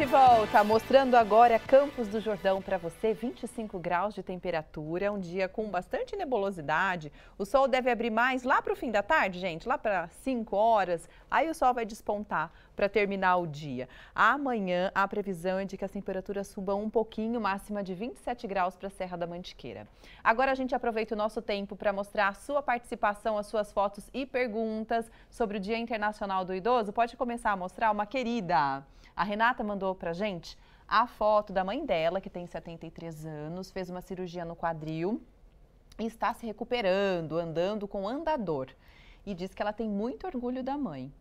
Speaker 2: de volta, mostrando agora Campos do Jordão para você, 25 graus de temperatura, um dia com bastante nebulosidade. O sol deve abrir mais lá para o fim da tarde, gente, lá para 5 horas. Aí o sol vai despontar para terminar o dia. Amanhã a previsão é de que as temperaturas subam um pouquinho, máxima de 27 graus para a Serra da Mantiqueira. Agora a gente aproveita o nosso tempo para mostrar a sua participação, as suas fotos e perguntas sobre o Dia Internacional do Idoso. Pode começar a mostrar uma querida. A Renata mandou para gente a foto da mãe dela, que tem 73 anos, fez uma cirurgia no quadril e está se recuperando, andando com andador. E diz que ela tem muito orgulho da mãe.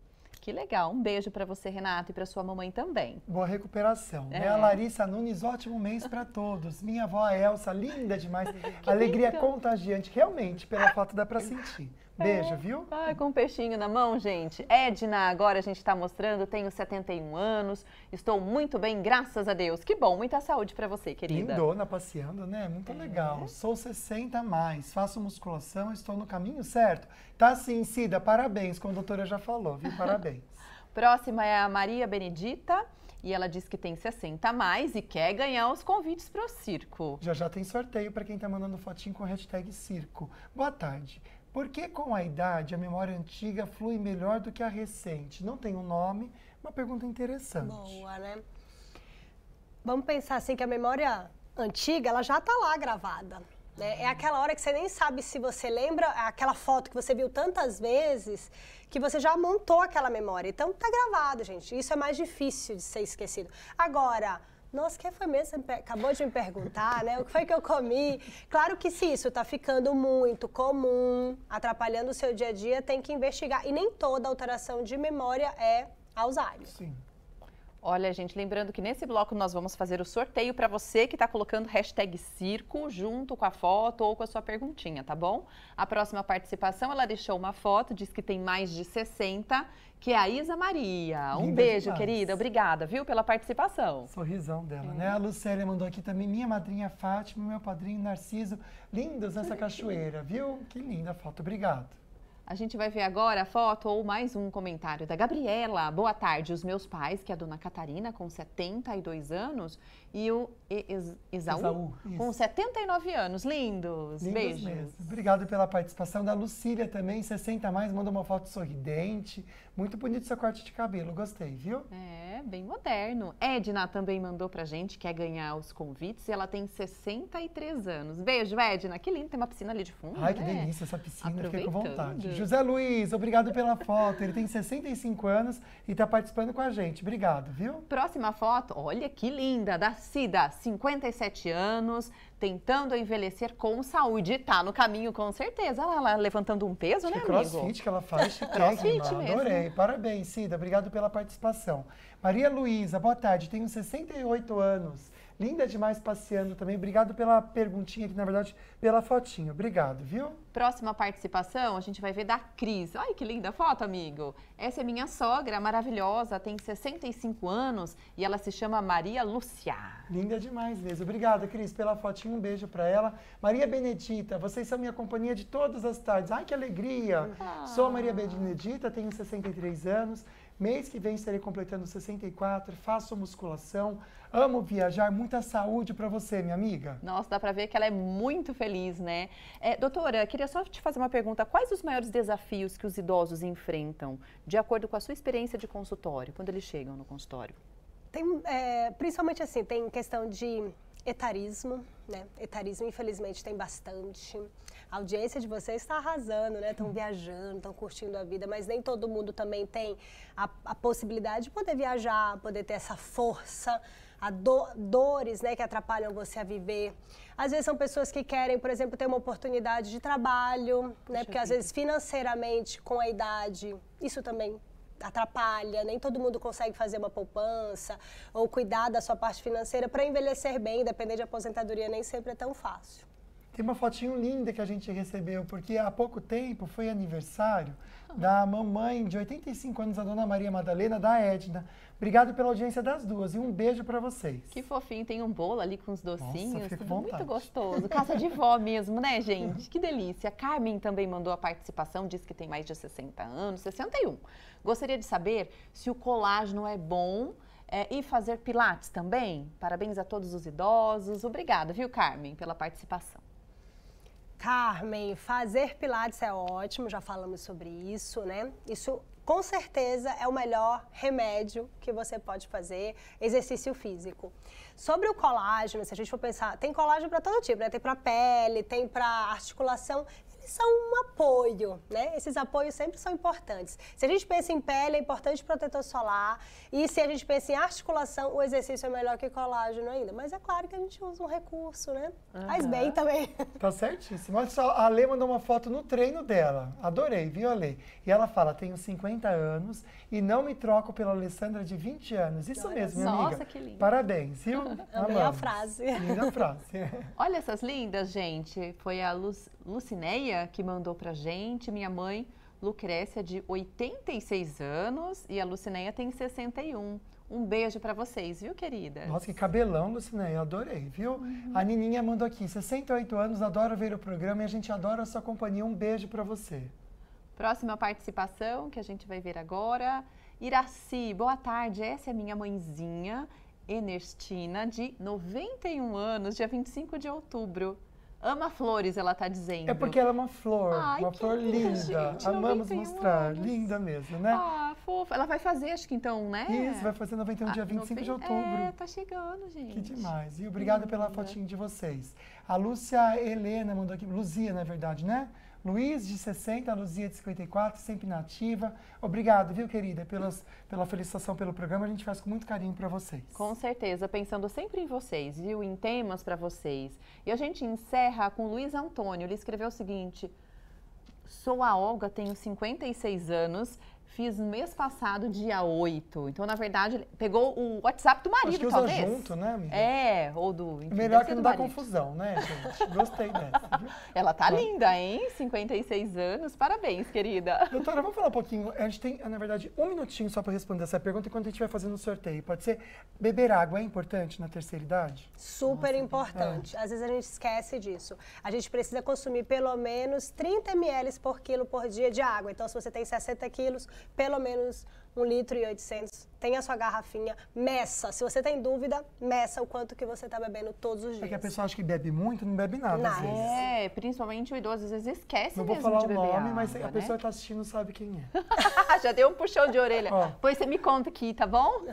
Speaker 2: Que legal. Um beijo para você, Renata, e para sua mamãe também.
Speaker 1: Boa recuperação. É. Né? A Larissa Nunes, ótimo mês para todos. Minha avó Elsa, linda demais. [laughs] Alegria lindo. contagiante, realmente, pela foto dá para sentir. Beijo, é. viu?
Speaker 2: Ai, com um peixinho na mão, gente. Edna, agora a gente está mostrando, tenho 71 anos, estou muito bem, graças a Deus. Que bom, muita saúde para você, querida. Lindona
Speaker 1: né, passeando, né? Muito é. legal. Sou 60 mais, faço musculação, estou no caminho certo. Tá sim, Cida, parabéns, como a doutora já falou, viu? Parabéns.
Speaker 2: [laughs] Próxima é a Maria Benedita. E ela diz que tem 60 a mais e quer ganhar
Speaker 1: os convites para o circo. Já já tem sorteio para quem está mandando fotinho com a hashtag circo. Boa tarde. Por que com a idade a memória antiga flui melhor do que a recente? Não tem um nome, uma pergunta interessante.
Speaker 3: Boa, né? Vamos pensar assim que a memória antiga, ela já está lá gravada. Né? É aquela hora que você nem sabe se você lembra é aquela foto que você viu tantas vezes que você já montou aquela memória. Então, está gravado, gente. Isso é mais difícil de ser esquecido. Agora, nossa, que foi mesmo? Você acabou de me perguntar, né? O que foi que eu comi? Claro que se isso está ficando muito comum, atrapalhando o seu dia a dia, tem que investigar. E nem toda alteração de memória é Alzheimer. Sim.
Speaker 2: Olha, gente, lembrando que nesse bloco nós vamos fazer o sorteio para você que está colocando hashtag circo junto com a foto ou com a sua perguntinha, tá bom? A próxima participação, ela deixou uma foto, diz que tem mais de 60, que é a Isa Maria. Um Linda beijo, demais. querida. Obrigada, viu, pela participação.
Speaker 1: Sorrisão dela, né? É. A Lucélia mandou aqui também, minha madrinha Fátima, meu padrinho Narciso. Lindos nessa [laughs] cachoeira, viu? Que linda foto. Obrigado.
Speaker 2: A gente vai ver agora a foto ou mais um comentário da Gabriela. Boa tarde, os meus pais, que é a dona Catarina, com 72 anos, e o Isaú, Esaú com 79 anos. Lindos, Lindos beijos. Mesmo.
Speaker 1: Obrigado pela participação da Lucília também, 60 mais, mandou uma foto sorridente. Muito bonito seu corte de cabelo, gostei, viu?
Speaker 2: É, bem moderno. Edna também mandou pra gente, quer ganhar os convites, e ela tem 63 anos. Beijo, Edna, que lindo, tem uma piscina ali de fundo, Ai, né? que delícia
Speaker 1: essa piscina, fiquei com vontade. José Luiz, obrigado pela foto. Ele tem 65 anos e está participando com a gente. Obrigado, viu?
Speaker 2: Próxima foto, olha que linda, da Cida, 57 anos, tentando envelhecer com saúde. Está no caminho, com certeza. Olha lá, levantando um peso, né, que né, crossfit amigo? crossfit que ela faz, [laughs] mesmo. Adorei, mesmo.
Speaker 1: parabéns, Cida. Obrigado pela participação. Maria Luísa, boa tarde. Tenho 68 anos Linda demais passeando também. Obrigado pela perguntinha aqui, na verdade, pela fotinha. Obrigado, viu?
Speaker 2: Próxima participação, a gente vai ver da Cris. Olha que linda foto, amigo. Essa é minha sogra, maravilhosa, tem 65 anos e ela se chama Maria Lúcia.
Speaker 1: Linda demais mesmo. Obrigada, Cris, pela fotinha. Um beijo para ela. Maria Benedita, vocês são minha companhia de todas as tardes. Ai, que alegria. Ah. Sou Maria Benedita, tenho 63 anos. Mês que vem estarei completando 64, faço musculação, Amo viajar, muita saúde para você, minha amiga.
Speaker 2: Nossa, dá para ver que ela é muito feliz, né? É, doutora, queria só te fazer uma pergunta. Quais os maiores desafios que os idosos enfrentam, de acordo com a sua experiência de consultório, quando eles chegam no consultório?
Speaker 3: Tem, é, principalmente assim, tem questão de Etarismo, né? Etarismo, infelizmente, tem bastante. A audiência de vocês está arrasando, né? Estão viajando, estão curtindo a vida, mas nem todo mundo também tem a, a possibilidade de poder viajar, poder ter essa força a do, dores né, que atrapalham você a viver. Às vezes são pessoas que querem, por exemplo, ter uma oportunidade de trabalho, né, porque às vezes financeiramente, com a idade, isso também atrapalha, nem todo mundo consegue fazer uma poupança ou cuidar da sua parte financeira para envelhecer bem, depender de aposentadoria nem sempre é tão fácil.
Speaker 1: Tem uma fotinho linda que a gente recebeu, porque há pouco tempo foi aniversário ah. da mamãe de 85 anos, a dona Maria Madalena, da Edna. Obrigado pela audiência das duas e um beijo para vocês.
Speaker 2: Que fofinho, tem um bolo ali com os docinhos, Nossa, tudo muito gostoso. Casa de vó [laughs] mesmo, né, gente? Que delícia. Carmen também mandou a participação, disse que tem mais de 60 anos, 61. Gostaria de saber se o colágeno é bom é, e fazer pilates também. Parabéns a todos os idosos. Obrigada, viu, Carmen, pela participação. Carmen, fazer
Speaker 3: pilates é ótimo, já falamos sobre isso, né? Isso com certeza é o melhor remédio que você pode fazer, exercício físico. Sobre o colágeno, se a gente for pensar, tem colágeno para todo tipo, né? Tem para pele, tem para articulação são um apoio, né? Esses apoios sempre são importantes. Se a gente pensa em pele, é importante protetor solar. E se a gente pensa em articulação, o exercício é melhor que colágeno ainda. Mas é claro que a gente usa um recurso, né?
Speaker 1: Uhum. Faz bem também. Tá certíssimo. Olha só, a Lê mandou uma foto no treino dela. Adorei, viu, Lê? E ela fala, tenho 50 anos e não me troco pela Alessandra de 20 anos. Isso Olha mesmo, minha amiga. Nossa, que lindo. Parabéns, viu? [laughs] Amei a frase.
Speaker 2: Linda frase. Olha essas lindas, gente. Foi a Luz Lucineia que mandou pra gente. Minha mãe, Lucrécia, de 86 anos e a Lucineia tem 61. Um beijo para vocês, viu, querida?
Speaker 1: Nossa, que cabelão, Lucineia, adorei, viu? Uhum. A Nininha mandou aqui, 68 anos, adoro ver o programa e a gente adora a sua companhia. Um beijo para você.
Speaker 2: Próxima participação que a gente vai ver agora. Iraci, boa tarde. Essa é minha mãezinha, Ernestina, de 91 anos, dia 25 de outubro. Ama flores, ela tá dizendo. É porque ela é
Speaker 1: uma flor, Ai, uma flor linda. Gente, Amamos mostrar, anos. linda mesmo, né?
Speaker 2: Ah, fofa. Ela vai fazer, acho que então, né? Isso, vai fazer 91 ah, dia 25 de outubro. É,
Speaker 1: tá chegando, gente. Que demais. E obrigada pela fotinho de vocês. A Lúcia Helena mandou aqui, Luzia, na verdade, né? Luiz, de 60, Luzia, de 54, sempre nativa. Obrigado, viu, querida, pelas, pela felicitação pelo programa. A gente faz com muito carinho para vocês.
Speaker 2: Com certeza, pensando sempre em vocês, viu, em temas para vocês. E a gente encerra com Luiz Antônio. Ele escreveu o seguinte: Sou a Olga, tenho 56 anos Fiz mês passado, dia 8. Então, na verdade, pegou o WhatsApp do marido, Acho que usa talvez. junto, né, amiga? É, ou
Speaker 1: do... Enfim, Melhor que não dá confusão, né, gente? Gostei dessa.
Speaker 2: [laughs] Ela tá linda, hein? 56 anos. Parabéns, querida. [laughs]
Speaker 1: Doutora, vamos falar um pouquinho. A gente tem, na verdade, um minutinho só para responder essa pergunta enquanto a gente vai fazendo o sorteio. Pode ser, beber água é importante na terceira idade? Super
Speaker 3: Nossa, importante. É. Às vezes a gente esquece disso. A gente precisa consumir pelo menos 30 ml por quilo por dia de água. Então, se você tem 60 quilos, pelo menos um litro e 800. Tenha sua garrafinha, meça. Se você tem dúvida, meça o quanto que você está bebendo
Speaker 1: todos os é dias. Porque a pessoa acha que bebe muito, não bebe nada. Não.
Speaker 2: É, principalmente o idoso às vezes esquece
Speaker 3: Não
Speaker 1: vou falar o nome, água, mas a né? pessoa que está assistindo sabe quem é.
Speaker 2: [laughs] Já deu um
Speaker 1: puxão de orelha. Ó.
Speaker 2: Pois você me conta aqui, tá bom?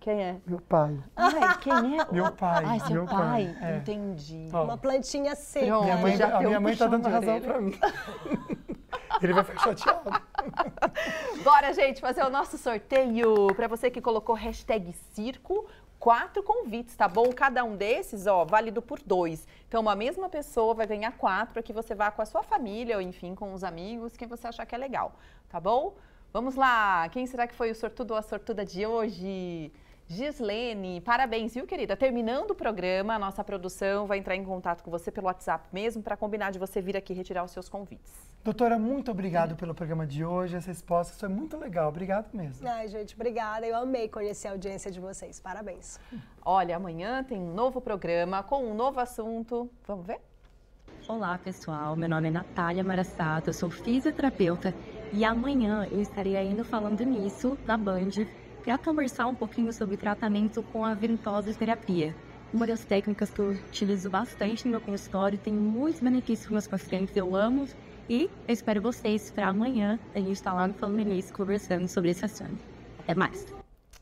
Speaker 2: Quem é?
Speaker 1: Meu pai. Ai, quem é? Meu pai. Ai, seu meu pai. pai. É.
Speaker 2: Entendi. Ó. Uma plantinha seca. Minha mãe, já tá- a minha mãe tá dando razão para
Speaker 1: mim. [laughs] Ele vai ficar chateado.
Speaker 2: [laughs] Bora, gente, fazer o nosso sorteio. Para você que colocou hashtag circo, quatro convites, tá bom? Cada um desses, ó, válido por dois. Então, uma mesma pessoa vai ganhar quatro para que você vá com a sua família, ou enfim, com os amigos, quem você achar que é legal, tá bom? Vamos lá, quem será que foi o sortudo ou a sortuda de hoje? Gislene, parabéns, viu, querida? Terminando o programa, a nossa produção vai entrar em contato com você pelo WhatsApp mesmo para combinar de você vir aqui retirar os seus convites.
Speaker 1: Doutora, muito obrigado pelo programa de hoje. Essa resposta foi muito legal. Obrigado mesmo.
Speaker 2: Ai, gente, obrigada. Eu amei conhecer a audiência de vocês. Parabéns. Olha, amanhã tem um novo programa com um novo assunto. Vamos ver?
Speaker 6: Olá, pessoal. Meu nome é Natália Marasato, eu sou fisioterapeuta e amanhã eu estarei ainda falando nisso na Band para conversar um pouquinho sobre tratamento com a ventosa terapia. Uma das técnicas que eu utilizo bastante no meu consultório, tem muitos benefícios para meus pacientes, eu amo. E eu espero vocês para amanhã a gente estar tá lá no Fluminense conversando sobre esse assunto. Até mais!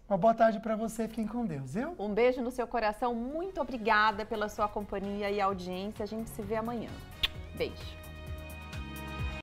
Speaker 1: Uma boa tarde para você, fiquem com Deus, viu?
Speaker 2: Um beijo no seu coração, muito obrigada pela sua companhia e audiência. A gente se vê amanhã. Beijo.